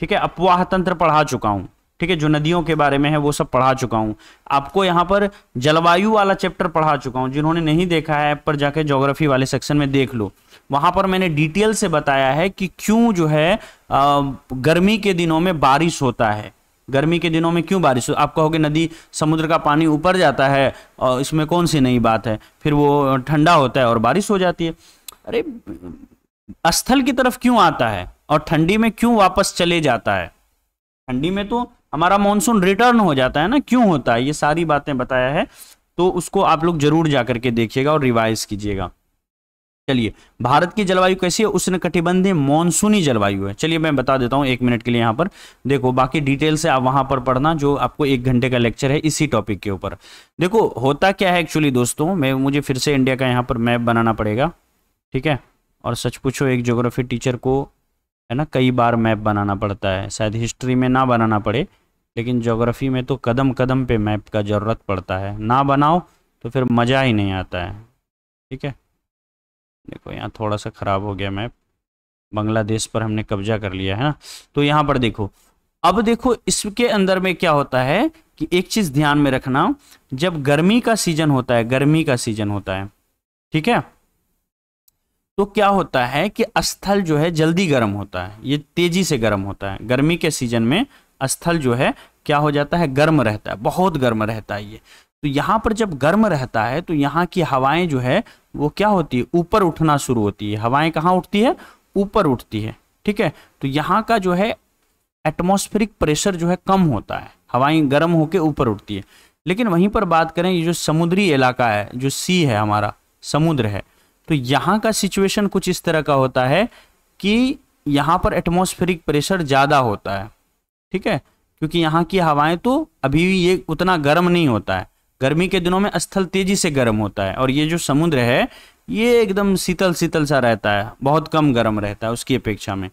ठीक है अपवाह तंत्र पढ़ा चुका हूँ ठीक है जो नदियों के बारे में है वो सब पढ़ा चुका हूं आपको यहाँ पर जलवायु वाला चैप्टर पढ़ा चुका हूं जिन्होंने नहीं देखा है ऐप पर जाके ज्योग्राफी वाले सेक्शन में देख लो वहां पर मैंने डिटेल से बताया है कि क्यों जो है गर्मी के दिनों में बारिश होता है गर्मी के दिनों में क्यों बारिश हो आप कहोगे नदी समुद्र का पानी ऊपर जाता है और इसमें कौन सी नई बात है फिर वो ठंडा होता है और बारिश हो जाती है अरे स्थल की तरफ क्यों आता है और ठंडी में क्यों वापस चले जाता है ठंडी में तो हमारा मानसून रिटर्न हो जाता है ना क्यों होता है ये सारी बातें बताया है तो उसको आप लोग जरूर जा के देखिएगा और रिवाइज कीजिएगा चलिए भारत की जलवायु कैसी है उष्ण कटिबंधीय मानसूनी जलवायु है चलिए मैं बता देता हूँ एक मिनट के लिए यहाँ पर देखो बाकी डिटेल से आप वहाँ पर पढ़ना जो आपको एक घंटे का लेक्चर है इसी टॉपिक के ऊपर देखो होता क्या है एक्चुअली दोस्तों मैं मुझे फिर से इंडिया का यहाँ पर मैप बनाना पड़ेगा ठीक है और सच पूछो एक जोग्राफी टीचर को है ना कई बार मैप बनाना पड़ता है शायद हिस्ट्री में ना बनाना पड़े लेकिन जोग्राफी में तो कदम कदम पे मैप का ज़रूरत पड़ता है ना बनाओ तो फिर मज़ा ही नहीं आता है ठीक है देखो यहाँ थोड़ा सा ख़राब हो गया मैप बांग्लादेश पर हमने कब्जा कर लिया है ना तो यहाँ पर देखो अब देखो इसके अंदर में क्या होता है कि एक चीज़ ध्यान में रखना जब गर्मी का सीजन होता है गर्मी का सीजन होता है ठीक है तो क्या होता है कि स्थल जो है जल्दी गर्म होता है ये तेजी से गर्म होता है गर्मी के सीजन में स्थल जो है क्या हो जाता है गर्म रहता है बहुत गर्म रहता है ये तो यहाँ पर जब गर्म रहता है तो यहाँ की हवाएं जो है वो क्या होती है ऊपर उठना शुरू होती है हवाएं कहाँ उठती है ऊपर उठती है ठीक है तो यहाँ का जो है एटमोस्फेरिक प्रेशर जो है कम होता है हवाएं गर्म होकर ऊपर उठती है लेकिन वहीं पर बात करें ये जो समुद्री इलाका है जो सी है हमारा समुद्र है तो यहाँ का सिचुएशन कुछ इस तरह का होता है कि यहाँ पर एटमोस्फेरिक प्रेशर ज़्यादा होता है ठीक है क्योंकि यहाँ की हवाएं तो अभी भी ये उतना गर्म नहीं होता है गर्मी के दिनों में स्थल तेजी से गर्म होता है और ये जो समुद्र है ये एकदम शीतल शीतल सा रहता है बहुत कम गर्म रहता है उसकी अपेक्षा में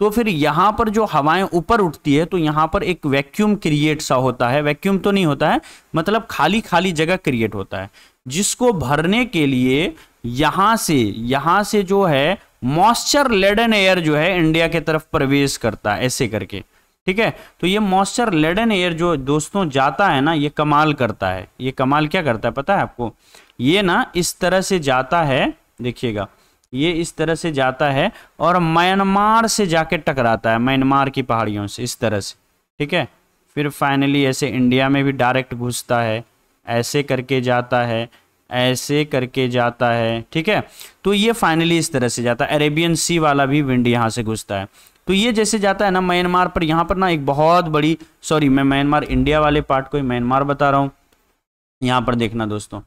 तो फिर यहाँ पर जो हवाएं ऊपर उठती है तो यहाँ पर एक वैक्यूम क्रिएट सा होता है वैक्यूम तो नहीं होता है मतलब खाली खाली जगह क्रिएट होता है जिसको भरने के लिए यहाँ से यहाँ से जो है मॉइस्चर लेडन एयर जो है इंडिया के तरफ प्रवेश करता है ऐसे करके ठीक है तो ये मॉइस्चर लेडन एयर जो दोस्तों जाता है ना ये कमाल करता है ये कमाल क्या करता है पता है आपको ये ना इस तरह से जाता है देखिएगा ये इस तरह से जाता है और म्यांमार से जाके टकराता है म्यांमार की पहाड़ियों से इस तरह से ठीक है फिर फाइनली ऐसे इंडिया में भी डायरेक्ट घुसता है ऐसे करके जाता है ऐसे करके जाता है ठीक है तो ये फाइनली इस तरह से जाता है अरेबियन सी वाला भी विंड यहाँ से घुसता है तो ये जैसे जाता है ना म्यांमार पर यहाँ पर ना एक बहुत बड़ी सॉरी मैं म्यांमार इंडिया वाले पार्ट को म्यांमार बता रहा हूँ यहाँ पर देखना दोस्तों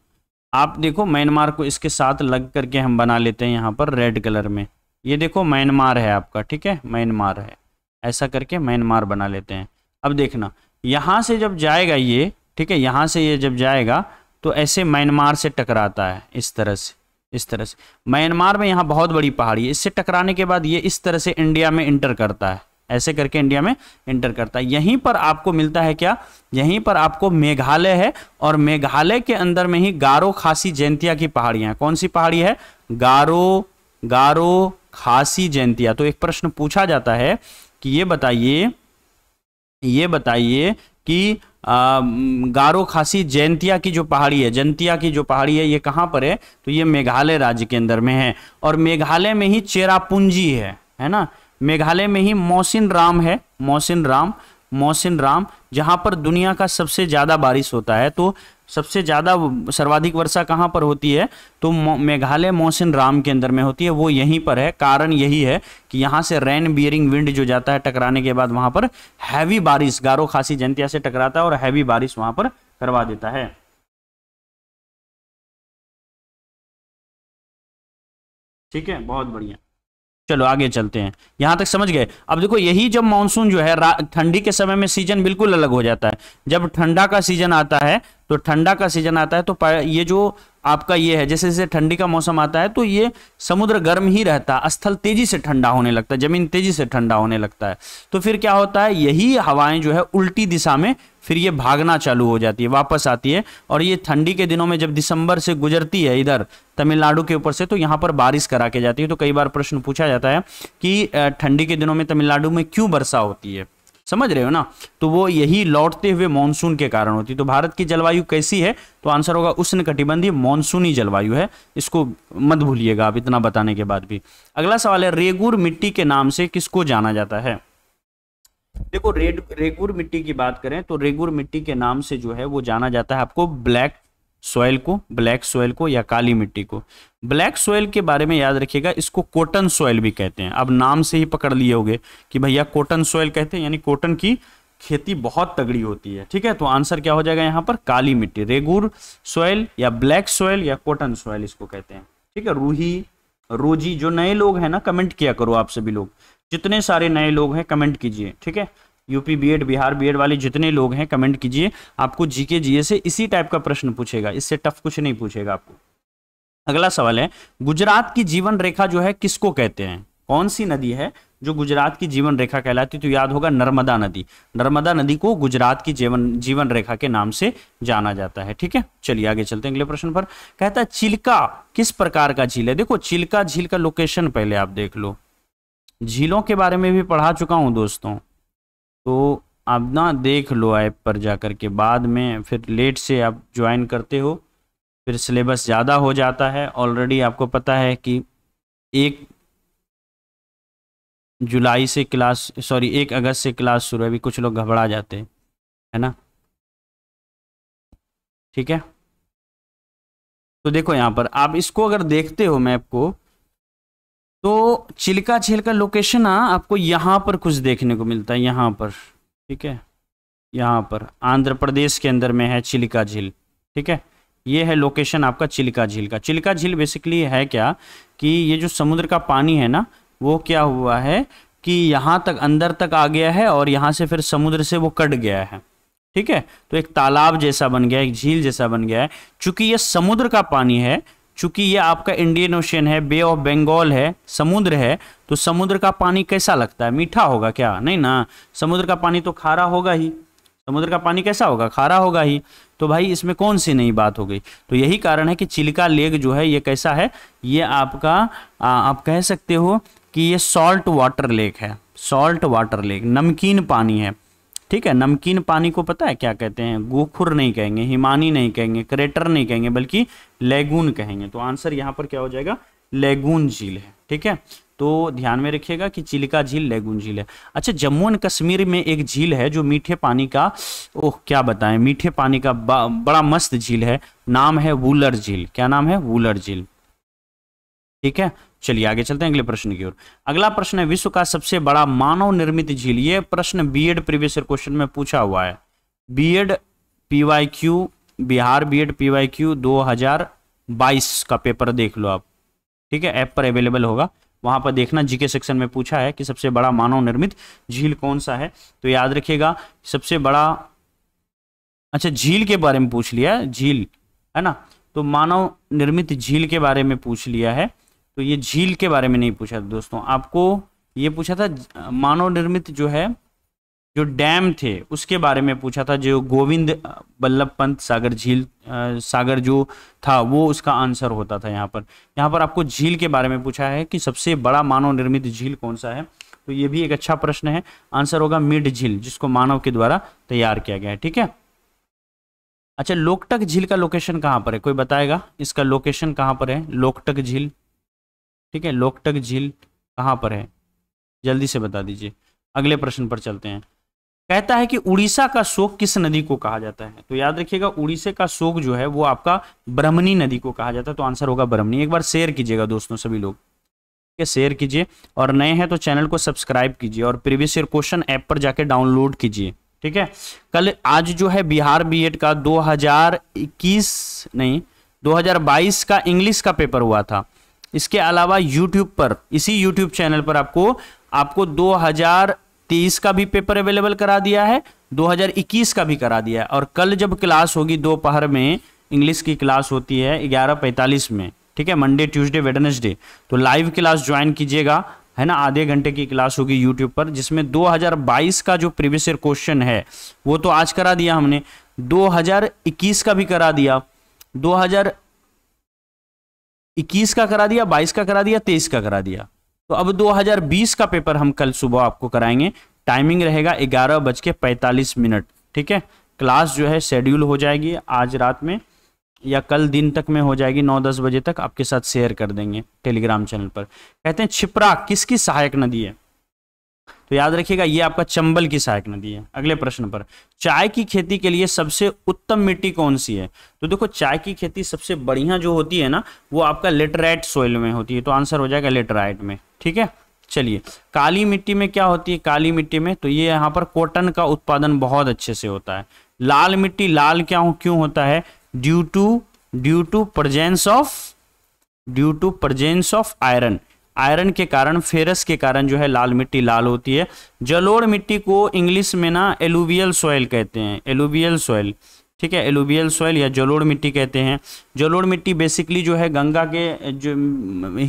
आप देखो म्यांमार को इसके साथ लग करके हम बना लेते हैं यहाँ पर रेड कलर में ये देखो म्यांमार है आपका ठीक है म्यांमार है ऐसा करके म्यांमार बना लेते हैं अब देखना यहाँ से जब जाएगा ये ठीक है यहाँ से ये जब जाएगा तो ऐसे म्यांमार से टकराता है इस तरह से इस तरह से म्यांमार में यहाँ बहुत बड़ी पहाड़ी है इससे टकराने के बाद ये इस तरह से इंडिया में इंटर करता है ऐसे करके इंडिया में इंटर करता है यहीं पर आपको मिलता है क्या यहीं पर आपको मेघालय है और मेघालय के अंदर में ही गारो खासी जैंतिया की पहाड़ियां कौन सी पहाड़ी है गारो गारो खासी जैंतिया तो एक प्रश्न पूछा जाता है कि ये बताइए ये बताइए कि गारो खासी जैंतिया की जो पहाड़ी है जयंतिया की जो पहाड़ी है ये कहाँ पर है तो ये मेघालय राज्य के अंदर में है और मेघालय में ही चेरापूंजी है है ना मेघालय में ही मोसिन राम है मोहसिन राम मौसिन राम जहां पर दुनिया का सबसे ज़्यादा बारिश होता है तो सबसे ज़्यादा सर्वाधिक वर्षा कहाँ पर होती है तो मेघालय मोहसिन राम के अंदर में होती है वो यहीं पर है कारण यही है कि यहाँ से रेन बियरिंग विंड जो जाता है टकराने के बाद वहाँ पर हैवी बारिश गारो खासी जंतिया से टकराता है और हैवी बारिश वहाँ पर करवा देता है ठीक है बहुत बढ़िया चलो आगे चलते हैं यहां तक समझ गए अब देखो यही जब मानसून जो है ठंडी के समय में सीजन बिल्कुल अलग हो जाता है जब ठंडा का सीजन आता है तो ठंडा का सीजन आता है तो ये जो आपका ये है जैसे जैसे ठंडी का मौसम आता है तो ये समुद्र गर्म ही रहता है स्थल तेजी से ठंडा होने लगता है जमीन तेजी से ठंडा होने लगता है तो फिर क्या होता है यही हवाएं जो है उल्टी दिशा में फिर ये भागना चालू हो जाती है वापस आती है और ये ठंडी के दिनों में जब दिसंबर से गुजरती है इधर तमिलनाडु के ऊपर से तो यहाँ पर बारिश करा के जाती है तो कई बार प्रश्न पूछा जाता है कि ठंडी के दिनों में तमिलनाडु में क्यों वर्षा होती है समझ रहे हो ना तो वो यही लौटते हुए मानसून के कारण होती तो भारत की जलवायु कैसी है तो आंसर होगा उष्ण कटिबंधीय मानसूनी जलवायु है इसको मत भूलिएगा आप इतना बताने के बाद भी अगला सवाल है रेगुर मिट्टी के नाम से किसको जाना जाता है देखो रेड रेगुर मिट्टी की बात करें तो रेगुर मिट्टी के नाम से जो है वो जाना जाता है आपको ब्लैक सॉयल को ब्लैक सॉयल को या काली मिट्टी को ब्लैक सॉयल के बारे में याद रखिएगा इसको कॉटन सॉयल भी कहते हैं अब नाम से ही पकड़ लिए होगे कि भैया कॉटन सॉयल कहते हैं यानी कॉटन की खेती बहुत तगड़ी होती है ठीक है तो आंसर क्या हो जाएगा यहाँ पर काली मिट्टी रेगुर सॉयल या ब्लैक सॉयल या कॉटन सॉयल इसको कहते हैं ठीक है रूही रोजी जो नए लोग हैं ना कमेंट किया करो आप सभी लोग जितने सारे नए लोग हैं कमेंट कीजिए ठीक है यूपी एड बिहार एड वाले जितने लोग हैं कमेंट कीजिए आपको जीके जीए से इसी टाइप का प्रश्न पूछेगा इससे टफ कुछ नहीं पूछेगा आपको अगला सवाल है गुजरात की जीवन रेखा जो है किसको कहते हैं कौन सी नदी है जो गुजरात की जीवन रेखा कहलाती तो याद होगा नर्मदा नदी नर्मदा नदी को गुजरात की जीवन जीवन रेखा के नाम से जाना जाता है ठीक है चलिए आगे चलते हैं अगले प्रश्न पर कहता है चिल्का किस प्रकार का झील है देखो चिल्का झील का लोकेशन पहले आप देख लो झीलों के बारे में भी पढ़ा चुका हूं दोस्तों तो आप ना देख लो ऐप पर जा कर के बाद में फिर लेट से आप ज्वाइन करते हो फिर सिलेबस ज़्यादा हो जाता है ऑलरेडी आपको पता है कि एक जुलाई से क्लास सॉरी एक अगस्त से क्लास शुरू है अभी कुछ लोग घबरा जाते हैं है ना ठीक है तो देखो यहाँ पर आप इसको अगर देखते हो मैप को तो चिल्का झील का लोकेशन ना आपको यहाँ पर कुछ देखने को मिलता है यहाँ पर ठीक है यहाँ पर आंध्र प्रदेश के अंदर में है चिल्का झील ठीक है ये है लोकेशन आपका चिल्का झील का चिल्का झील बेसिकली है क्या कि ये जो समुद्र का पानी है ना वो क्या हुआ है कि यहाँ तक अंदर तक आ गया है और यहाँ से फिर समुद्र से वो कट गया है ठीक है तो एक तालाब जैसा बन गया एक झील जैसा बन गया है चूंकि ये समुद्र का पानी है चूंकि ये आपका इंडियन ओशियन है बे ऑफ बंगाल है समुद्र है तो समुद्र का पानी कैसा लगता है मीठा होगा क्या नहीं ना समुद्र का पानी तो खारा होगा ही समुद्र का पानी कैसा होगा खारा होगा ही तो भाई इसमें कौन सी नई बात हो गई तो यही कारण है कि चिल्का लेक जो है ये कैसा है ये आपका आ, आप कह सकते हो कि ये सॉल्ट वाटर लेक है सॉल्ट वाटर लेक नमकीन पानी है ठीक है नमकीन पानी को पता है क्या कहते हैं गोखुर नहीं कहेंगे हिमानी नहीं कहेंगे क्रेटर नहीं कहेंगे बल्कि लेगून कहेंगे तो आंसर यहाँ पर क्या हो जाएगा लेगून झील है ठीक है तो ध्यान में रखिएगा कि चिलका झील लेगून झील है अच्छा जम्मू एंड कश्मीर में एक झील है जो मीठे पानी का ओह क्या बताएं मीठे पानी का बड़ा मस्त झील है नाम है वूलर झील क्या नाम है वूलर झील ठीक है चलिए आगे चलते हैं अगले प्रश्न की ओर अगला प्रश्न है विश्व का सबसे बड़ा मानव निर्मित झील ये प्रश्न बीएड प्रीवियस क्वेश्चन में पूछा हुआ है B Ed PYQ Bihar B Ed PYQ 2022 का पेपर देख लो आप ठीक है ऐप पर अवेलेबल होगा वहां पर देखना जीके सेक्शन में पूछा है कि सबसे बड़ा मानव निर्मित झील कौन सा है तो याद रखिएगा सबसे बड़ा अच्छा झील के बारे में पूछ लिया झील है ना तो मानव निर्मित झील के बारे में पूछ लिया है तो ये झील के बारे में नहीं पूछा दोस्तों आपको ये पूछा था मानव निर्मित जो है जो डैम थे उसके बारे में पूछा था जो गोविंद बल्लभ पंत सागर झील सागर जो था वो उसका आंसर होता था यहाँ पर यहाँ पर आपको झील के बारे में पूछा है कि सबसे बड़ा मानव निर्मित झील कौन सा है तो ये भी एक अच्छा प्रश्न है आंसर होगा मिड झील जिसको मानव के द्वारा तैयार किया गया है ठीक है अच्छा लोकटक झील का लोकेशन कहाँ पर है कोई बताएगा इसका लोकेशन कहाँ पर है लोकटक झील ठीक है लोकटक झील कहाँ पर है जल्दी से बता दीजिए अगले प्रश्न पर चलते हैं कहता है कि उड़ीसा का शोक किस नदी को कहा जाता है तो याद रखिएगा उड़ीसा का शोक जो है वो आपका ब्रह्मणी नदी को कहा जाता है तो आंसर होगा ब्रह्मणी एक बार शेयर कीजिएगा दोस्तों सभी लोग है शेयर कीजिए और नए हैं तो चैनल को सब्सक्राइब कीजिए और प्रीवियस ईयर क्वेश्चन ऐप पर जाके डाउनलोड कीजिए ठीक है कल आज जो है बिहार एड का इक्कीस नहीं बाईस का इंग्लिश का पेपर हुआ था इसके अलावा यूट्यूब पर इसी यूट्यूब चैनल पर आपको आपको 2023 का भी पेपर अवेलेबल करा दिया है 2021 का भी करा दिया है और कल जब क्लास होगी दोपहर में इंग्लिश की क्लास होती है ग्यारह पैंतालीस में ठीक है मंडे ट्यूसडे वेडनेसडे तो लाइव क्लास ज्वाइन कीजिएगा है ना आधे घंटे की क्लास होगी यूट्यूब पर जिसमें 2022 का जो प्रीवियस ईयर क्वेश्चन है वो तो आज करा दिया हमने 2021 का भी करा दिया 2000 इक्कीस का करा दिया बाईस का करा दिया तेईस का करा दिया तो अब 2020 का पेपर हम कल सुबह आपको कराएंगे टाइमिंग रहेगा ग्यारह बज के पैंतालीस मिनट ठीक है क्लास जो है शेड्यूल हो जाएगी आज रात में या कल दिन तक में हो जाएगी नौ दस बजे तक आपके साथ शेयर कर देंगे टेलीग्राम चैनल पर कहते हैं छिपरा किसकी सहायक नदी है तो याद रखिएगा ये आपका चंबल की सहायक नदी है अगले प्रश्न पर चाय की खेती के लिए सबसे उत्तम मिट्टी कौन सी है तो देखो चाय की खेती सबसे बढ़िया जो होती है ना वो आपका लेटराइट सोइल में होती है तो आंसर हो जाएगा लेटराइट में ठीक है चलिए काली मिट्टी में क्या होती है काली मिट्टी में तो ये यहाँ पर कॉटन का उत्पादन बहुत अच्छे से होता है लाल मिट्टी लाल क्या हो, क्यों होता है due to due to presence of due to presence of iron iron के कारण फेरस के कारण जो है लाल मिट्टी लाल होती है जलोड़ मिट्टी को इंग्लिश में ना एलुवियल सॉयल कहते हैं एलुवियल सॉयल ठीक है एलुवियल सॉइल या जलोड़ मिट्टी कहते हैं जलोड़ मिट्टी बेसिकली जो है गंगा के जो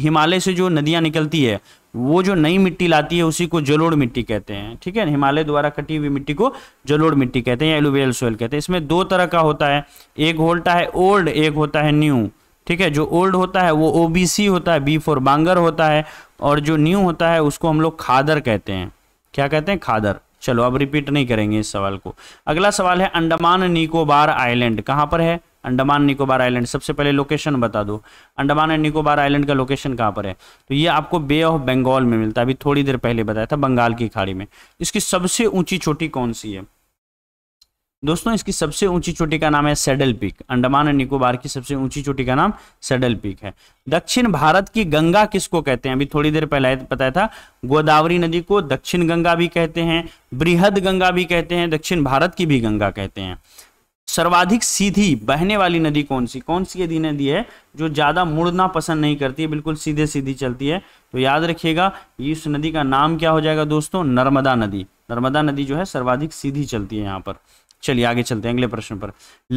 हिमालय से जो नदियाँ निकलती है वो जो नई मिट्टी लाती है उसी को जलोड़ मिट्टी कहते हैं ठीक है हिमालय द्वारा कटी हुई मिट्टी को जलोड़ मिट्टी कहते हैं या एलुवियल सॉइल कहते हैं इसमें दो तरह का होता है एक होता है ओल्ड एक होता है न्यू ठीक है जो ओल्ड होता है वो ओबीसी होता है बी फॉर बांगर होता है और जो न्यू होता है उसको हम लोग खादर कहते हैं क्या कहते हैं खादर चलो अब रिपीट नहीं करेंगे इस सवाल को अगला सवाल है अंडमान निकोबार आइलैंड कहां पर है अंडमान निकोबार आइलैंड सबसे पहले लोकेशन बता दो अंडमान एंड निकोबार आइलैंड का लोकेशन कहाँ पर है तो ये आपको बे ऑफ बंगाल में मिलता है अभी थोड़ी देर पहले बताया था बंगाल की खाड़ी में इसकी सबसे ऊंची चोटी कौन सी है दोस्तों इसकी सबसे ऊंची चोटी का नाम है saddle peak Andaman and Nicobar की सबसे ऊंची चोटी का नाम सेडल पीक है दक्षिण भारत की गंगा किसको कहते हैं अभी थोड़ी देर पहले पता था गोदावरी नदी को दक्षिण गंगा भी कहते हैं बृहद गंगा भी कहते हैं दक्षिण भारत की भी गंगा कहते हैं सर्वाधिक सीधी बहने वाली नदी कौन सी कौन सी यदि नदी है जो ज़्यादा मुड़ना पसंद नहीं करती है बिल्कुल सीधे सीधी चलती है तो याद रखिएगा इस नदी का नाम क्या हो जाएगा दोस्तों नर्मदा नदी नर्मदा नदी जो है सर्वाधिक सीधी चलती है यहाँ पर चलिए आगे चलते हैं अगले प्रश्न पर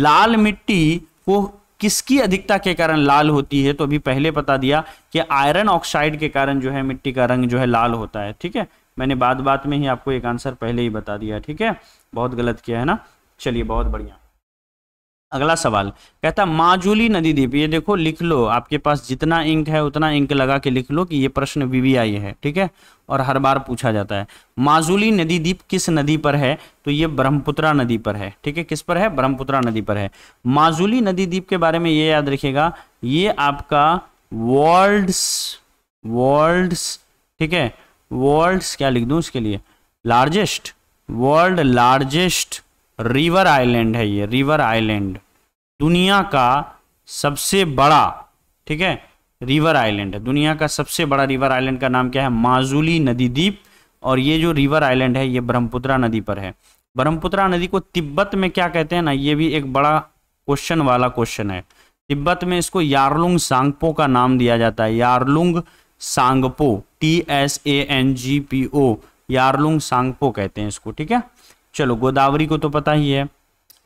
लाल मिट्टी वो किसकी अधिकता के कारण लाल होती है तो अभी पहले बता दिया कि आयरन ऑक्साइड के कारण जो है मिट्टी का रंग जो है लाल होता है ठीक है मैंने बात बात में ही आपको एक आंसर पहले ही बता दिया ठीक है बहुत गलत किया है ना चलिए बहुत बढ़िया अगला सवाल कहता माजुली नदी द्वीप ये देखो लिख लो आपके पास जितना इंक है उतना इंक लगा के लिख लो कि ये प्रश्न वीवीआई है ठीक है और हर बार पूछा जाता है माजूली नदी द्वीप किस नदी पर है तो ये ब्रह्मपुत्रा नदी पर है ठीक है किस पर है ब्रह्मपुत्रा नदी पर है माजुली नदी द्वीप के बारे में ये याद रखिएगा ये आपका वर्ल्ड्स वर्ल्ड्स ठीक है वर्ल्ड्स क्या लिख दू इसके लिए largest world largest river island है ये रिवर आइलैंड दुनिया का सबसे बड़ा ठीक है रिवर आइलैंड है दुनिया का सबसे बड़ा रिवर आइलैंड का नाम क्या है माजुली नदी द्वीप और ये जो रिवर आइलैंड है ये ब्रह्मपुत्रा नदी पर है ब्रह्मपुत्रा नदी को तिब्बत में क्या कहते हैं ना ये भी एक बड़ा क्वेश्चन वाला क्वेश्चन है तिब्बत में इसको यारलुंग सांगपो का नाम दिया जाता है Yarlung Tsangpo T S A N G P O Yarlung Tsangpo कहते हैं इसको ठीक है चलो गोदावरी को तो पता ही है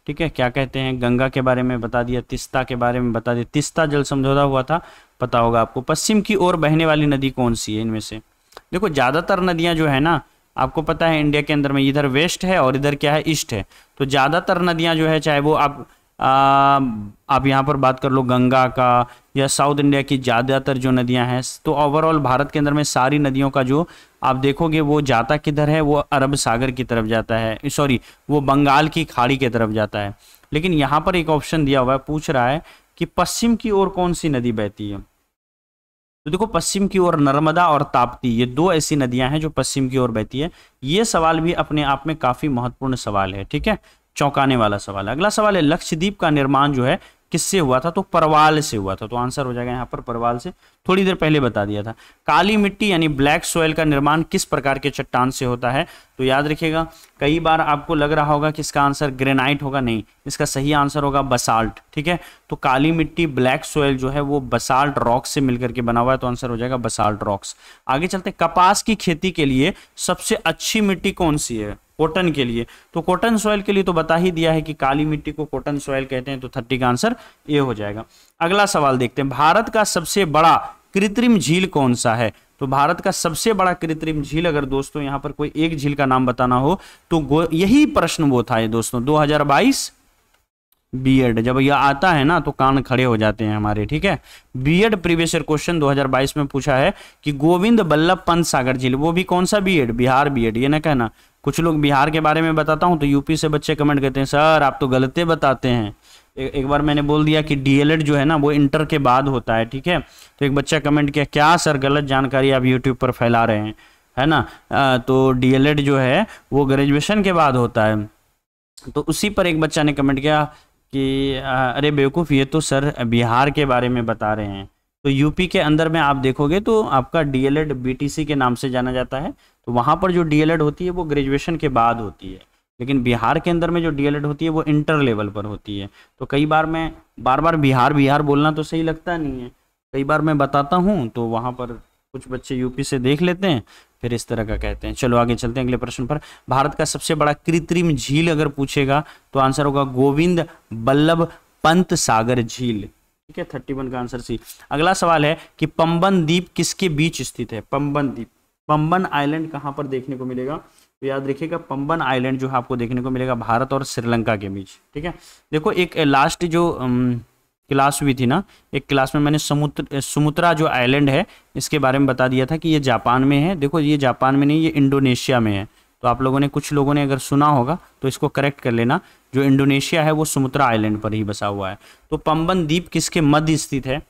ठीक है क्या कहते हैं गंगा के बारे में बता दिया तिस्ता के बारे में बता दिया तिस्ता जल समझौता हुआ था पता होगा आपको पश्चिम की ओर बहने वाली नदी कौन सी है इनमें से देखो ज़्यादातर नदियां जो है ना आपको पता है इंडिया के अंदर में इधर वेस्ट है और इधर क्या है ईस्ट है तो ज़्यादातर नदियां जो है चाहे वो आप आ, आप यहाँ पर बात कर लो गंगा का या साउथ इंडिया की ज़्यादातर जो नदियाँ हैं तो ओवरऑल भारत के अंदर में सारी नदियों का जो आप देखोगे वो जाता किधर है वो अरब सागर की तरफ जाता है सॉरी वो बंगाल की खाड़ी की तरफ जाता है लेकिन यहाँ पर एक ऑप्शन दिया हुआ है पूछ रहा है कि पश्चिम की ओर कौन सी नदी बहती है तो देखो पश्चिम की ओर नर्मदा और ताप्ती ये दो ऐसी नदियां हैं जो पश्चिम की ओर बहती है ये सवाल भी अपने आप में काफी महत्वपूर्ण सवाल है ठीक है चौंकाने वाला सवाल अगला सवाल है लक्षद्वीप का निर्माण जो है किससे हुआ था तो परवाल से हुआ था तो आंसर हो जाएगा यहाँ पर परवाल से थोड़ी देर पहले बता दिया था काली मिट्टी यानी ब्लैक सोयल का निर्माण किस प्रकार के चट्टान से होता है तो याद रखिएगा कई बार आपको लग रहा होगा कि इसका आंसर ग्रेनाइट होगा नहीं इसका सही आंसर होगा बसाल्ट ठीक है तो काली मिट्टी ब्लैक सोयल जो है वो बसाल्ट रॉक्स से मिलकर के बना हुआ है तो आंसर हो जाएगा बसाल्ट रॉक्स आगे चलते कपास की खेती के लिए सबसे अच्छी मिट्टी कौन सी है कॉटन के लिए तो कॉटन सॉइल के लिए तो बता ही दिया है कि काली मिट्टी को कॉटन सॉइल कहते हैं तो थर्टी का आंसर ए हो जाएगा अगला सवाल देखते हैं भारत का सबसे बड़ा कृत्रिम झील कौन सा है तो भारत का सबसे बड़ा कृत्रिम झील अगर दोस्तों यहां पर कोई एक झील का नाम बताना हो तो यही प्रश्न वो था ये दोस्तों 2022 बीएड e जब यह आता है ना तो कान खड़े हो जाते हैं हमारे ठीक है बीएड प्रीवियस ईयर क्वेश्चन 2022 में पूछा है कि गोविंद बल्लभ पंत सागर झील वो भी कौन सा B Ed e Bihar B Ed e ये ना कहना कुछ लोग बिहार के बारे में बताता हूँ तो यूपी से बच्चे कमेंट करते हैं सर आप तो गलते बताते हैं ए, एक बार मैंने बोल दिया कि डीएलएड जो है ना वो इंटर के बाद होता है ठीक है तो एक बच्चा कमेंट किया क्या सर गलत जानकारी आप यूट्यूब पर फैला रहे हैं है ना आ, तो डीएलएड जो है वो ग्रेजुएशन के बाद होता है तो उसी पर एक बच्चा ने कमेंट किया कि आ, अरे बेवकूफ़ ये तो सर बिहार के बारे में बता रहे हैं तो यूपी के अंदर में आप देखोगे तो आपका डीएलएड बीटीसी के नाम से जाना जाता है तो वहाँ पर जो डी होती है वो ग्रेजुएशन के बाद होती है लेकिन बिहार के अंदर में जो डी होती है वो इंटर लेवल पर होती है तो कई बार मैं बार बार बिहार बिहार बोलना तो सही लगता नहीं है कई बार मैं बताता हूँ तो वहाँ पर कुछ बच्चे यूपी से देख लेते हैं फिर इस तरह का कहते हैं चलो आगे चलते हैं अगले प्रश्न पर भारत का सबसे बड़ा कृत्रिम झील अगर पूछेगा तो आंसर होगा गोविंद बल्लभ पंत सागर झील ठीक है थर्टी वन का आंसर सी अगला सवाल है कि पंबन द्वीप किसके बीच स्थित है पंबन द्वीप पंबन आइलैंड कहाँ पर देखने को मिलेगा तो याद रखिएगा पंबन आइलैंड जो है आपको देखने को मिलेगा भारत और श्रीलंका के बीच ठीक है देखो एक लास्ट जो क्लास हुई थी ना एक क्लास में मैंने समुद्र सुमुत्रा जो आइलैंड है इसके बारे में बता दिया था कि ये जापान में है देखो ये जापान में नहीं ये इंडोनेशिया में है तो आप लोगों ने कुछ लोगों ने अगर सुना होगा तो इसको करेक्ट कर लेना जो इंडोनेशिया है वो सुमुत्रा आइलैंड पर ही बसा हुआ है तो पंबन द्वीप किसके मध्य स्थित है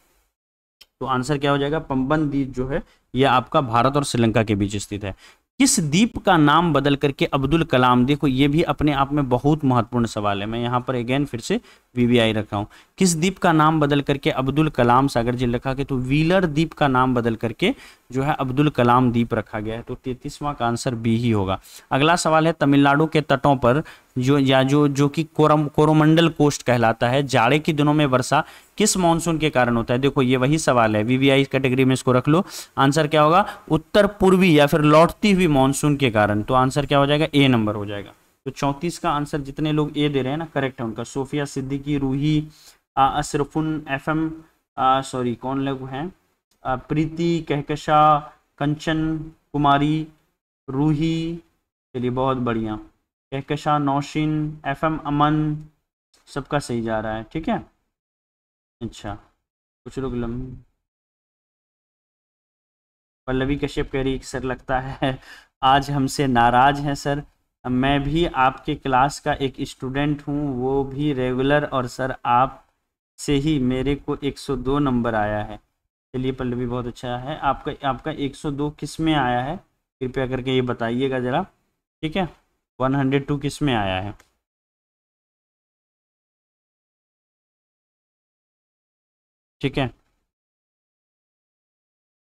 तो आंसर क्या हो जाएगा पंबन द्वीप जो है यह आपका भारत और श्रीलंका के बीच स्थित है किस द्वीप का नाम बदल करके अब्दुल कलाम देखो ये भी अपने आप में बहुत महत्वपूर्ण सवाल है मैं यहाँ पर अगेन फिर से वीवीआई रखा हूँ किस द्वीप का नाम बदल करके अब्दुल कलाम सागर झील रखा गया तो व्हीलर द्वीप का नाम बदल करके जो है अब्दुल कलाम द्वीप रखा गया है तो तैतीसवां का आंसर बी ही होगा अगला सवाल है तमिलनाडु के तटों पर जो या जो जो कि कोरम कोरोमंडल कोस्ट कहलाता है जाड़े के दिनों में वर्षा किस मानसून के कारण होता है देखो ये वही सवाल है वीवीआई कैटेगरी में इसको रख लो आंसर क्या होगा उत्तर पूर्वी या फिर लौटती हुई मानसून के कारण तो आंसर क्या हो जाएगा ए नंबर हो जाएगा तो चौंतीस का आंसर जितने लोग ए दे रहे हैं ना करेक्ट है उनका Sofia Siddiqui Roohi Ashrafun F M sorry कौन लोग हैं प्रीति कहकशा कंचन कुमारी रूही चलिए बहुत बढ़िया कहकशा नौशिन एफ एम अमन सबका सही जा रहा है ठीक है अच्छा कुछ लोग लंबी पल्लवी कश्यप कह रही सर लगता है आज हमसे नाराज हैं सर मैं भी आपके क्लास का एक स्टूडेंट हूँ वो भी रेगुलर और सर आप से ही मेरे को 102 नंबर आया है चलिए पल्लवी बहुत अच्छा है आपका आपका 102 किस में आया है कृपया करके ये बताइएगा ज़रा ठीक है 102 किस में आया है ठीक है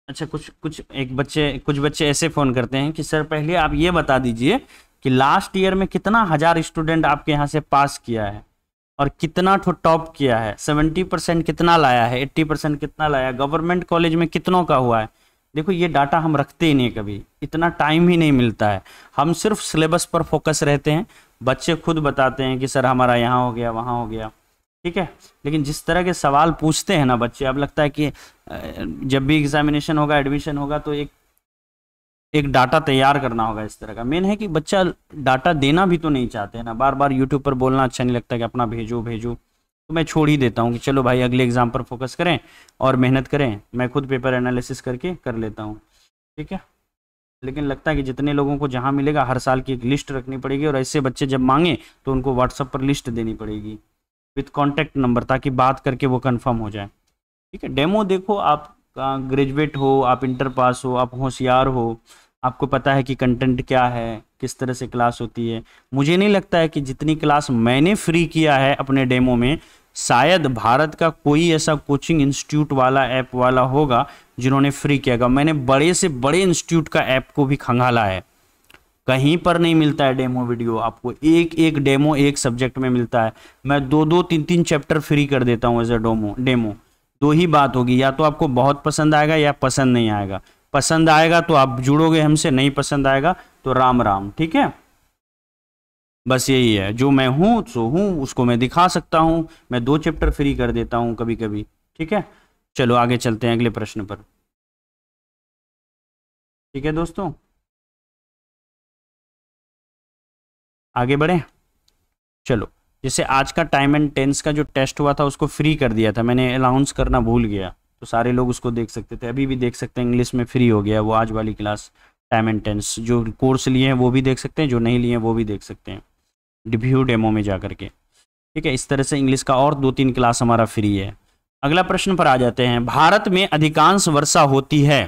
अच्छा कुछ कुछ एक बच्चे कुछ बच्चे ऐसे फ़ोन करते हैं कि सर पहले आप ये बता दीजिए कि लास्ट ईयर में कितना हजार स्टूडेंट आपके यहाँ से पास किया है और कितना तो टॉप किया है सेवेंटी परसेंट कितना लाया है एट्टी परसेंट कितना लाया है गवर्नमेंट कॉलेज में कितनों का हुआ है देखो ये डाटा हम रखते ही नहीं कभी इतना टाइम ही नहीं मिलता है हम सिर्फ सिलेबस पर फोकस रहते हैं बच्चे खुद बताते हैं कि सर हमारा यहाँ हो गया वहाँ हो गया ठीक है लेकिन जिस तरह के सवाल पूछते हैं ना बच्चे अब लगता है कि जब भी एग्जामिनेशन होगा एडमिशन होगा तो एक एक डाटा तैयार करना होगा इस तरह का मेन है कि बच्चा डाटा देना भी तो नहीं चाहते है ना बार बार यूट्यूब पर बोलना अच्छा नहीं लगता कि अपना भेजो भेजो तो मैं छोड़ ही देता हूँ कि चलो भाई अगले एग्जाम पर फोकस करें और मेहनत करें मैं खुद पेपर एनालिसिस करके कर लेता हूँ ठीक है लेकिन लगता है कि जितने लोगों को जहाँ मिलेगा हर साल की एक लिस्ट रखनी पड़ेगी और ऐसे बच्चे जब मांगे तो उनको व्हाट्सअप पर लिस्ट देनी पड़ेगी विथ कॉन्टैक्ट नंबर ताकि बात करके वो कन्फर्म हो जाए ठीक है डेमो देखो आप का ग्रेजुएट हो आप इंटर पास हो आप होशियार हो आपको पता है कि कंटेंट क्या है किस तरह से क्लास होती है मुझे नहीं लगता है कि जितनी क्लास मैंने फ्री किया है अपने डेमो में शायद भारत का कोई ऐसा कोचिंग इंस्टीट्यूट वाला ऐप वाला होगा जिन्होंने फ्री किया होगा मैंने बड़े से बड़े इंस्टीट्यूट का ऐप को भी खंगाला है कहीं पर नहीं मिलता है डेमो वीडियो आपको एक एक डेमो एक सब्जेक्ट में मिलता है मैं दो दो तीन तीन चैप्टर फ्री कर देता हूँ एज अ डोमो डेमो दो ही बात होगी या तो आपको बहुत पसंद आएगा या पसंद नहीं आएगा पसंद आएगा तो आप जुड़ोगे हमसे नहीं पसंद आएगा तो राम राम ठीक है बस यही है जो मैं हूं सो हूं उसको मैं दिखा सकता हूं मैं दो चैप्टर फ्री कर देता हूं कभी कभी ठीक है चलो आगे चलते हैं अगले प्रश्न पर ठीक है दोस्तों आगे बढ़े चलो जैसे आज का टाइम एंड टेंस का जो टेस्ट हुआ था उसको फ्री कर दिया था मैंने अलाउंस करना भूल गया तो सारे लोग उसको देख सकते थे अभी भी देख सकते हैं इंग्लिश में फ्री हो गया वो आज वाली क्लास टाइम एंड टेंस जो कोर्स लिए हैं वो भी देख सकते हैं जो नहीं लिए हैं वो भी देख सकते हैं डिब्यू डेमो में जा करके ठीक है इस तरह से इंग्लिश का और दो तीन क्लास हमारा फ्री है अगला प्रश्न पर आ जाते हैं भारत में अधिकांश वर्षा होती है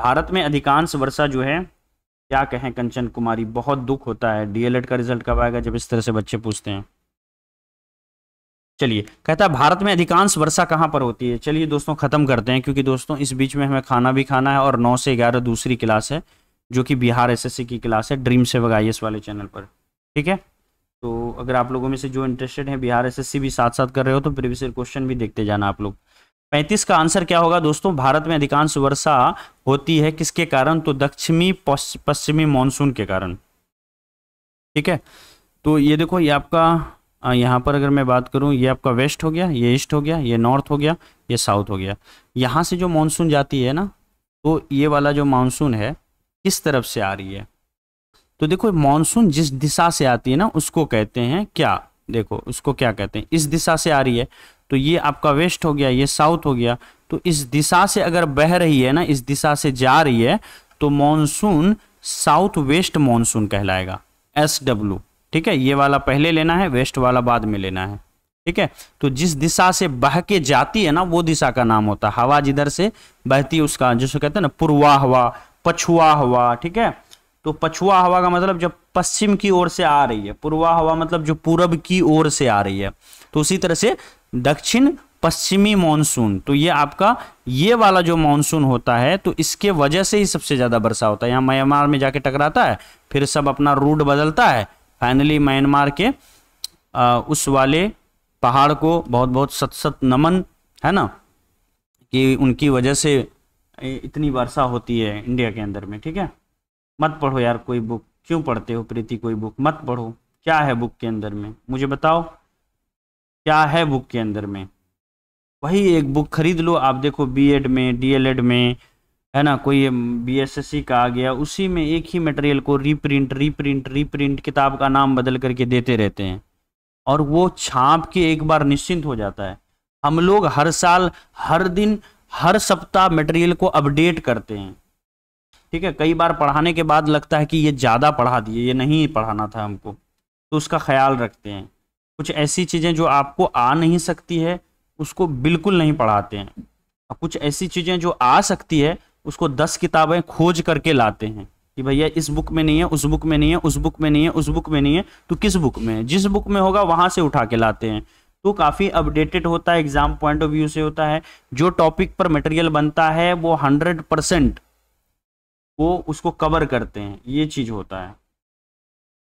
भारत में अधिकांश वर्षा जो है क्या कहें कंचन कुमारी बहुत दुख होता है डीएलएड का रिजल्ट कब आएगा जब इस तरह से बच्चे पूछते हैं चलिए कहता है भारत में अधिकांश वर्षा कहाँ पर होती है चलिए दोस्तों ख़त्म करते हैं क्योंकि दोस्तों इस बीच में हमें खाना भी खाना है और नौ से ग्यारह दूसरी क्लास है जो कि बिहार एसएससी की क्लास है ड्रीम सेवक आई वाले चैनल पर ठीक है तो अगर आप लोगों में से जो इंटरेस्टेड है बिहार एस भी साथ साथ कर रहे हो तो प्रीवियस क्वेश्चन भी देखते जाना आप लोग पैंतीस का आंसर क्या होगा दोस्तों भारत में अधिकांश वर्षा होती है किसके कारण तो दक्षिणी पश्चिमी मानसून के कारण ठीक है तो ये देखो ये आपका यहाँ पर अगर मैं बात करूँ ये आपका वेस्ट हो गया ये ईस्ट हो गया ये नॉर्थ हो गया ये साउथ हो गया यहाँ से जो मानसून जाती है ना तो ये वाला जो मानसून है किस तरफ से आ रही है तो देखो मानसून जिस दिशा से आती है ना उसको कहते हैं क्या देखो उसको क्या कहते हैं इस दिशा से आ रही है तो ये आपका वेस्ट हो गया ये साउथ हो गया तो इस दिशा से अगर बह रही है ना इस दिशा से जा रही है तो मानसून साउथ वेस्ट मानसून कहलाएगा एस डब्ल्यू ठीक है ये वाला पहले लेना है वेस्ट वाला बाद में लेना है ठीक है तो जिस दिशा से बह के जाती है ना वो दिशा का नाम होता है हवा जिधर से बहती है उसका जिसको कहते हैं ना पूर्वा हवा पछुआ हवा ठीक है तो पछुआ हवा का मतलब जब पश्चिम की ओर से आ रही है पूर्वा हवा मतलब जो पूरब की ओर से आ रही है तो उसी तरह से दक्षिण पश्चिमी मानसून तो ये आपका ये वाला जो मानसून होता है तो इसके वजह से ही सबसे ज़्यादा वर्षा होता है यहाँ म्यांमार में जाके टकराता है फिर सब अपना रूट बदलता है फाइनली म्यांमार के आ, उस वाले पहाड़ को बहुत बहुत सत सत नमन है ना कि उनकी वजह से इतनी वर्षा होती है इंडिया के अंदर में ठीक है मत पढ़ो यार कोई बुक क्यों पढ़ते हो प्रीति कोई बुक मत पढ़ो क्या है बुक के अंदर में मुझे बताओ क्या है बुक के अंदर में वही एक बुक खरीद लो आप देखो बीएड में डीएलएड में है ना कोई BSSC B S S C का आ गया उसी में एक ही मटेरियल को रीप्रिंट रीप्रिंट रीप्रिंट किताब का नाम बदल करके देते रहते हैं और वो छाप के एक बार निश्चिंत हो जाता है हम लोग हर साल हर दिन हर सप्ताह मटेरियल को अपडेट करते हैं ठीक है कई बार पढ़ाने के बाद लगता है कि ये ज़्यादा पढ़ा दिए ये नहीं पढ़ाना था हमको तो उसका ख्याल रखते हैं कुछ ऐसी चीज़ें जो आपको आ नहीं सकती है उसको बिल्कुल नहीं पढ़ाते हैं कुछ ऐसी चीज़ें जो आ सकती है उसको दस किताबें खोज करके लाते हैं कि भैया इस बुक में नहीं है उस बुक में नहीं है उस बुक में नहीं है उस बुक में नहीं है तो किस बुक में है जिस बुक में होगा वहां से उठा के लाते हैं तो काफ़ी अपडेटेड होता है एग्जाम पॉइंट ऑफ व्यू से होता है जो टॉपिक पर मटेरियल बनता है वो हंड्रेड परसेंट वो उसको कवर करते हैं ये चीज़ होता है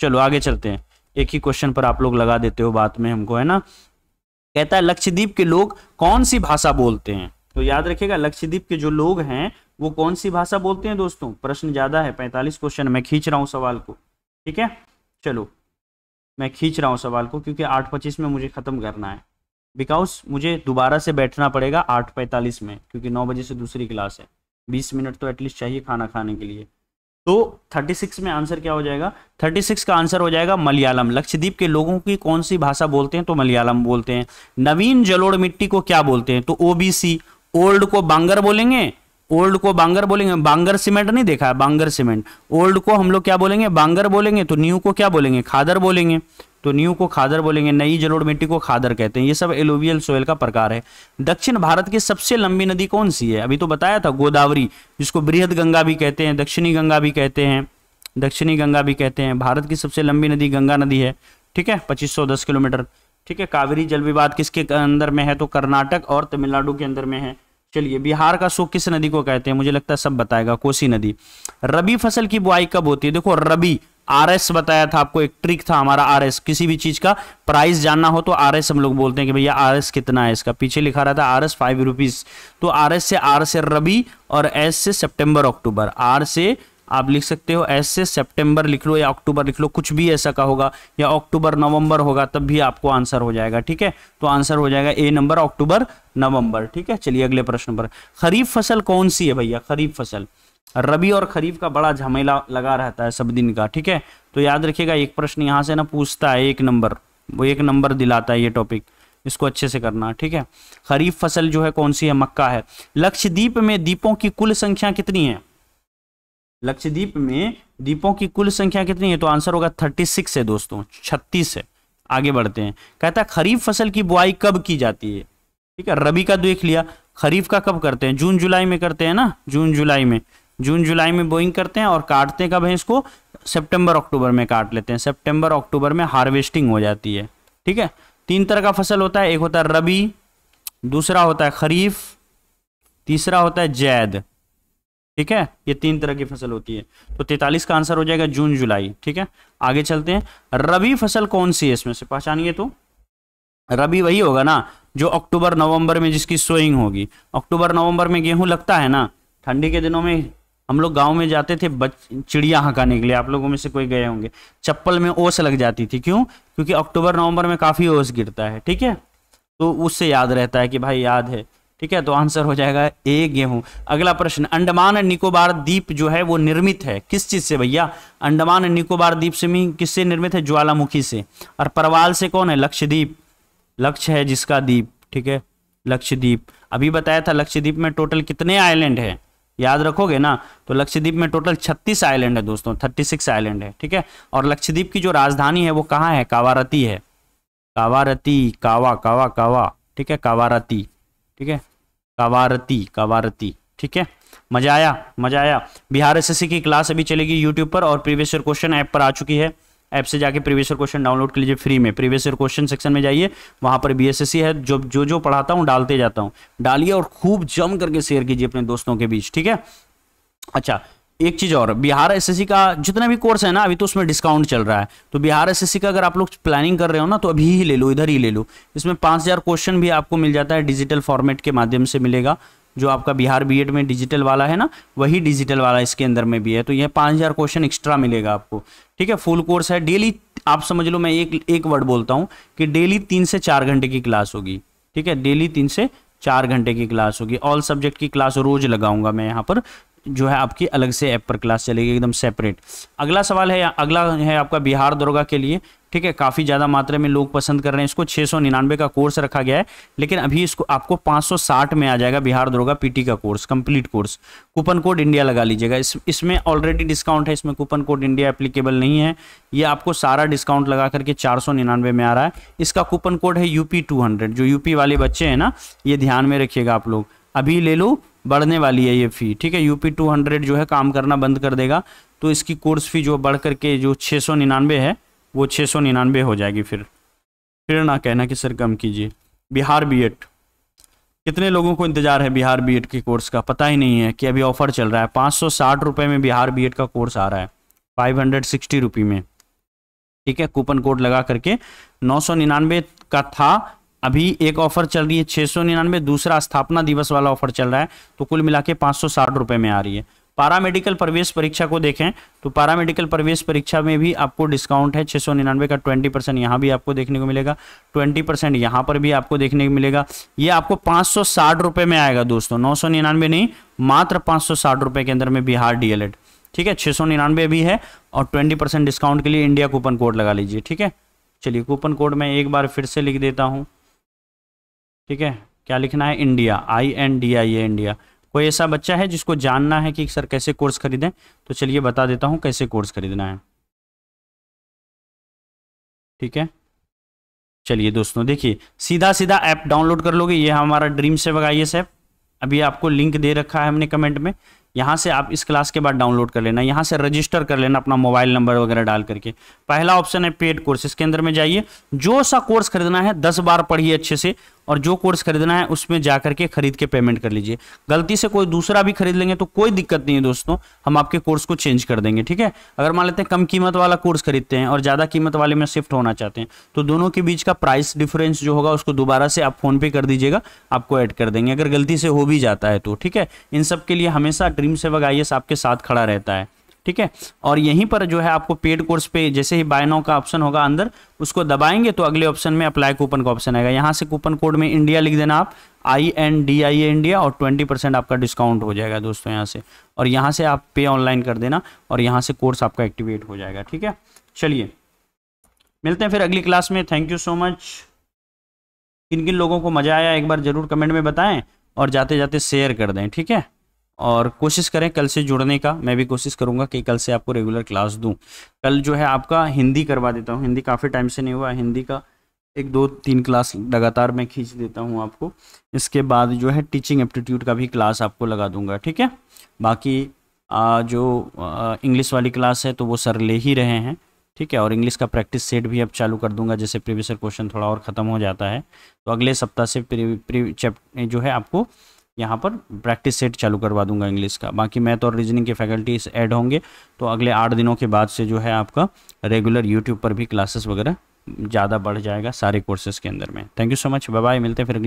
चलो आगे चलते हैं एक ही क्वेश्चन पर आप लोग लगा देते हो बात में हमको है ना कहता है लक्षद्वीप के लोग कौन सी भाषा बोलते हैं तो याद रखिएगा लक्षद्वीप के जो लोग हैं वो कौन सी भाषा बोलते हैं दोस्तों प्रश्न ज्यादा है पैंतालीस क्वेश्चन मैं खींच रहा हूँ सवाल को ठीक है चलो मैं खींच रहा हूँ सवाल को क्योंकि आठ पच्चीस में मुझे खत्म करना है बिकॉज मुझे दोबारा से बैठना पड़ेगा आठ पैंतालीस में क्योंकि नौ बजे से दूसरी क्लास है बीस मिनट तो एटलीस्ट चाहिए खाना खाने के लिए तो 36 में आंसर क्या हो जाएगा 36 का आंसर हो जाएगा मलयालम लक्षद्वीप के लोगों की कौन सी भाषा बोलते हैं तो मलयालम बोलते हैं नवीन जलोड़ मिट्टी को क्या बोलते हैं तो ओबीसी ओल्ड को बांगर बोलेंगे ओल्ड को बांगर बोलेंगे बांगर सीमेंट नहीं देखा है बांगर सीमेंट ओल्ड को हम लोग क्या बोलेंगे बांगर बोलेंगे तो न्यू को क्या बोलेंगे खादर बोलेंगे तो न्यू को खादर बोलेंगे नई जलोड़ मिट्टी को खादर कहते हैं ये सब एलोवियल सोयल का प्रकार है दक्षिण भारत की सबसे लंबी नदी कौन सी है अभी तो बताया था गोदावरी जिसको बृहद गंगा भी कहते हैं दक्षिणी गंगा भी कहते हैं दक्षिणी गंगा भी कहते हैं भारत की सबसे लंबी नदी गंगा नदी है ठीक है पच्चीस किलोमीटर ठीक है कावेरी जल विवाद किसके अंदर में है तो कर्नाटक और तमिलनाडु के अंदर में है चलिए बिहार का शोक किस नदी को कहते हैं मुझे लगता है सब बताएगा कोसी नदी रबी फसल की बुआई कब होती है देखो रबी आरएस बताया था आपको एक ट्रिक था हमारा आरएस किसी भी चीज का प्राइस जानना हो तो आरएस हम लोग बोलते हैं कि भैया आरएस कितना है इसका पीछे लिखा रहा था आरएस फाइव रुपीज तो आरएस से आर से रबी और एस से सितंबर अक्टूबर आर से आप लिख सकते हो ऐसे सेप्टेम्बर लिख लो या अक्टूबर लिख लो कुछ भी ऐसा का होगा या अक्टूबर नवंबर होगा तब भी आपको आंसर हो जाएगा ठीक है तो आंसर हो जाएगा ए नंबर अक्टूबर नवंबर ठीक है चलिए अगले प्रश्न पर खरीफ फसल कौन सी है भैया खरीफ फसल रबी और खरीफ का बड़ा झमेला लगा रहता है सब दिन का ठीक है तो याद रखिएगा एक प्रश्न यहाँ से ना पूछता है एक नंबर वो एक नंबर दिलाता है ये टॉपिक इसको अच्छे से करना ठीक है खरीफ फसल जो है कौन सी है मक्का है लक्षद्वीप में दीपों की कुल संख्या कितनी है लक्षद्वीप में दीपों की कुल संख्या कितनी है तो आंसर होगा थर्टी सिक्स है दोस्तों छत्तीस है आगे बढ़ते हैं कहता है खरीफ फसल की बुआई कब की जाती है ठीक है रबी का देख लिया खरीफ का कब करते हैं जून जुलाई में करते हैं ना जून जुलाई में जून जुलाई में बोइंग करते हैं और काटते कब है इसको सेप्टेम्बर अक्टूबर में काट लेते हैं सेप्टेम्बर अक्टूबर में हार्वेस्टिंग हो जाती है ठीक है तीन तरह का फसल होता है एक होता है रबी दूसरा होता है खरीफ तीसरा होता है जैद ठीक है ये तीन तरह की फसल होती है तो तैतालीस का आंसर हो जाएगा जून जुलाई ठीक है आगे चलते हैं रबी फसल कौन सी है इसमें से पहचानिए तो रबी वही होगा ना जो अक्टूबर नवंबर में जिसकी सोइंग होगी अक्टूबर नवंबर में गेहूं लगता है ना ठंडी के दिनों में हम लोग गांव में जाते थे चिड़िया हकाने के लिए आप लोगों में से कोई गए होंगे चप्पल में ओस लग जाती थी क्यों क्योंकि अक्टूबर नवंबर में काफ़ी ओस गिरता है ठीक है तो उससे याद रहता है कि भाई याद है ठीक है तो आंसर हो जाएगा ए गेहूं अगला प्रश्न अंडमान निकोबार द्वीप जो है वो निर्मित है किस चीज से भैया अंडमान निकोबार द्वीप से किससे निर्मित है ज्वालामुखी से और परवाल से कौन है लक्षद्वीप लक्ष्य है जिसका द्वीप ठीक है लक्षद्वीप अभी बताया था लक्षद्वीप में टोटल कितने आइलैंड है याद रखोगे ना तो लक्षद्वीप में टोटल 36 आइलैंड है दोस्तों 36 आइलैंड है ठीक है और लक्षद्वीप की जो राजधानी है वो कहाँ है कावारती है कावारती कावा कावा कावा ठीक है कावारती ठीक है कवारती कवारती ठीक है मजा आया मजा आया बिहार एस की क्लास अभी चलेगी यूट्यूब पर और प्रीवियस ईयर क्वेश्चन ऐप पर आ चुकी है ऐप से जाके प्रीवियस ईयर क्वेश्चन डाउनलोड कर लीजिए फ्री में प्रीवियस ईयर क्वेश्चन सेक्शन में जाइए वहां पर बी है जो जो जो पढ़ाता हूँ डालते जाता हूँ डालिए और खूब जम करके शेयर कीजिए अपने दोस्तों के बीच ठीक है अच्छा एक चीज़ और बिहार एसएससी का जितना भी कोर्स है ना अभी तो उसमें डिस्काउंट चल रहा है तो बिहार एसएससी का अगर आप लोग प्लानिंग कर रहे हो ना तो अभी ही ले लो इधर ही ले लो इसमें पांच हज़ार क्वेश्चन भी आपको मिल जाता है डिजिटल फॉर्मेट के माध्यम से मिलेगा जो आपका बिहार बीएड में डिजिटल वाला है ना वही डिजिटल वाला इसके अंदर में भी है तो यह पांच हज़ार क्वेश्चन एक्स्ट्रा मिलेगा आपको ठीक है फुल कोर्स है डेली आप समझ लो मैं एक एक वर्ड बोलता हूँ कि डेली तीन से चार घंटे की क्लास होगी ठीक है डेली तीन से चार घंटे की क्लास होगी ऑल सब्जेक्ट की क्लास रोज लगाऊंगा मैं यहाँ पर जो है आपकी अलग से ऐप पर क्लास चलेगी एकदम सेपरेट अगला सवाल है अगला है आपका बिहार दुर्गा के लिए ठीक है काफ़ी ज़्यादा मात्रा में लोग पसंद कर रहे हैं इसको छः का कोर्स रखा गया है लेकिन अभी इसको आपको 560 में आ जाएगा बिहार दुर्गा पीटी का course complete course coupon code India लगा लीजिएगा इस इसमें ऑलरेडी डिस्काउंट है इसमें कूपन कोड इंडिया एप्लीकेबल नहीं है ये आपको सारा डिस्काउंट लगा करके चार में आ रहा है इसका कूपन कोड है यूपी टू जो यूपी वाले बच्चे हैं ना ये ध्यान में रखिएगा आप लोग अभी ले लो बढ़ने वाली है ये फ़ी ठीक है यूपी 200 जो है काम करना बंद कर देगा तो इसकी कोर्स फ़ी जो बढ़ करके जो छः है वो छः हो जाएगी फिर फिर ना कहना कि सर कम कीजिए बिहार बी e कितने लोगों को इंतजार है बिहार बी e के कोर्स का पता ही नहीं है कि अभी ऑफर चल रहा है पाँच सौ साठ में बिहार बी e का कोर्स आ रहा है फाइव हंड्रेड सिक्सटी रुपी में ठीक है कूपन कोड लगा करके नौ सौ का था अभी एक ऑफर चल रही है छह सौ निन्यानवे दूसरा स्थापना दिवस वाला ऑफर चल रहा है तो कुल मिला के पांच सौ साठ रुपए में आ रही है पारामेडिकल प्रवेश परीक्षा को देखें तो पारामेडिकल प्रवेश परीक्षा में भी आपको डिस्काउंट है छः सौ निन्यानवे का ट्वेंटी परसेंट यहाँ भी आपको देखने को मिलेगा ट्वेंटी परसेंट यहाँ पर भी आपको देखने को मिलेगा ये आपको पाँच सौ साठ रुपए में आएगा दोस्तों नौ सौ निन्यानवे नहीं मात्र पाँच सौ साठ रुपए के अंदर में बिहार डीएलएड ठीक है छः सौ निन्यानवे भी है और ट्वेंटी परसेंट डिस्काउंट के लिए इंडिया कूपन कोड लगा लीजिए ठीक है चलिए कूपन कोड मैं एक बार फिर से लिख देता हूँ ठीक है क्या लिखना है India I N D I A India कोई ऐसा बच्चा है जिसको जानना है कि सर कैसे कोर्स खरीदें तो चलिए बता देता हूँ कैसे कोर्स खरीदना है ठीक है चलिए दोस्तों देखिए सीधा सीधा ऐप डाउनलोड कर लोगे ये हमारा dream save I S app अभी आपको लिंक दे रखा है हमने कमेंट में यहाँ से आप इस क्लास के बाद डाउनलोड कर लेना यहाँ से रजिस्टर कर लेना अपना मोबाइल नंबर वगैरह डाल करके पहला ऑप्शन है पेड कोर्स इसके अंदर में जाइए जो सा कोर्स खरीदना है दस बार पढ़िए अच्छे से और जो कोर्स खरीदना है उसमें जा करके खरीद के पेमेंट कर लीजिए गलती से कोई दूसरा भी खरीद लेंगे तो कोई दिक्कत नहीं है दोस्तों हम आपके कोर्स को चेंज कर देंगे ठीक है अगर मान लेते हैं कम कीमत वाला कोर्स खरीदते हैं और ज़्यादा कीमत वाले में शिफ्ट होना चाहते हैं तो दोनों के बीच का प्राइस डिफरेंस जो होगा उसको दोबारा से आप फोन पे कर दीजिएगा आपको ऐड कर देंगे अगर गलती से हो भी जाता है तो ठीक है इन सब के लिए हमेशा सुप्रीम सेवक आई आपके साथ खड़ा रहता है ठीक है और यहीं पर जो है आपको पेड कोर्स पे जैसे ही बाय का ऑप्शन होगा अंदर उसको दबाएंगे तो अगले ऑप्शन में अप्लाई कूपन का ऑप्शन आएगा यहाँ से कूपन कोड में इंडिया लिख देना आप I N D I A India और 20 परसेंट आपका डिस्काउंट हो जाएगा दोस्तों यहाँ से और यहाँ से आप पे ऑनलाइन कर देना और यहाँ से कोर्स आपका एक्टिवेट हो जाएगा ठीक है चलिए मिलते हैं फिर अगली क्लास में थैंक यू सो मच किन किन लोगों को मज़ा आया एक बार ज़रूर कमेंट में बताएं और जाते जाते शेयर कर दें ठीक है और कोशिश करें कल से जुड़ने का मैं भी कोशिश करूंगा कि कल से आपको रेगुलर क्लास दूं कल जो है आपका हिंदी करवा देता हूं हिंदी काफ़ी टाइम से नहीं हुआ हिंदी का एक दो तीन क्लास लगातार मैं खींच देता हूं आपको इसके बाद जो है टीचिंग एप्टीट्यूड का भी क्लास आपको लगा दूंगा ठीक है बाकी आ, जो इंग्लिश वाली क्लास है तो वो सर ले ही रहे हैं ठीक है और इंग्लिश का प्रैक्टिस सेट भी अब चालू कर दूंगा जैसे प्रीवियस क्वेश्चन थोड़ा और ख़त्म हो जाता है तो अगले सप्ताह से प्री, प्री जो है आपको यहाँ पर प्रैक्टिस सेट चालू करवा दूंगा इंग्लिश का बाकी मैथ और रीजनिंग के फैकल्टीज ऐड होंगे तो अगले आठ दिनों के बाद से जो है आपका रेगुलर यूट्यूब पर भी क्लासेस वगैरह ज़्यादा बढ़ जाएगा सारे कोर्सेज के अंदर में thank you so much bye मिलते हैं फिर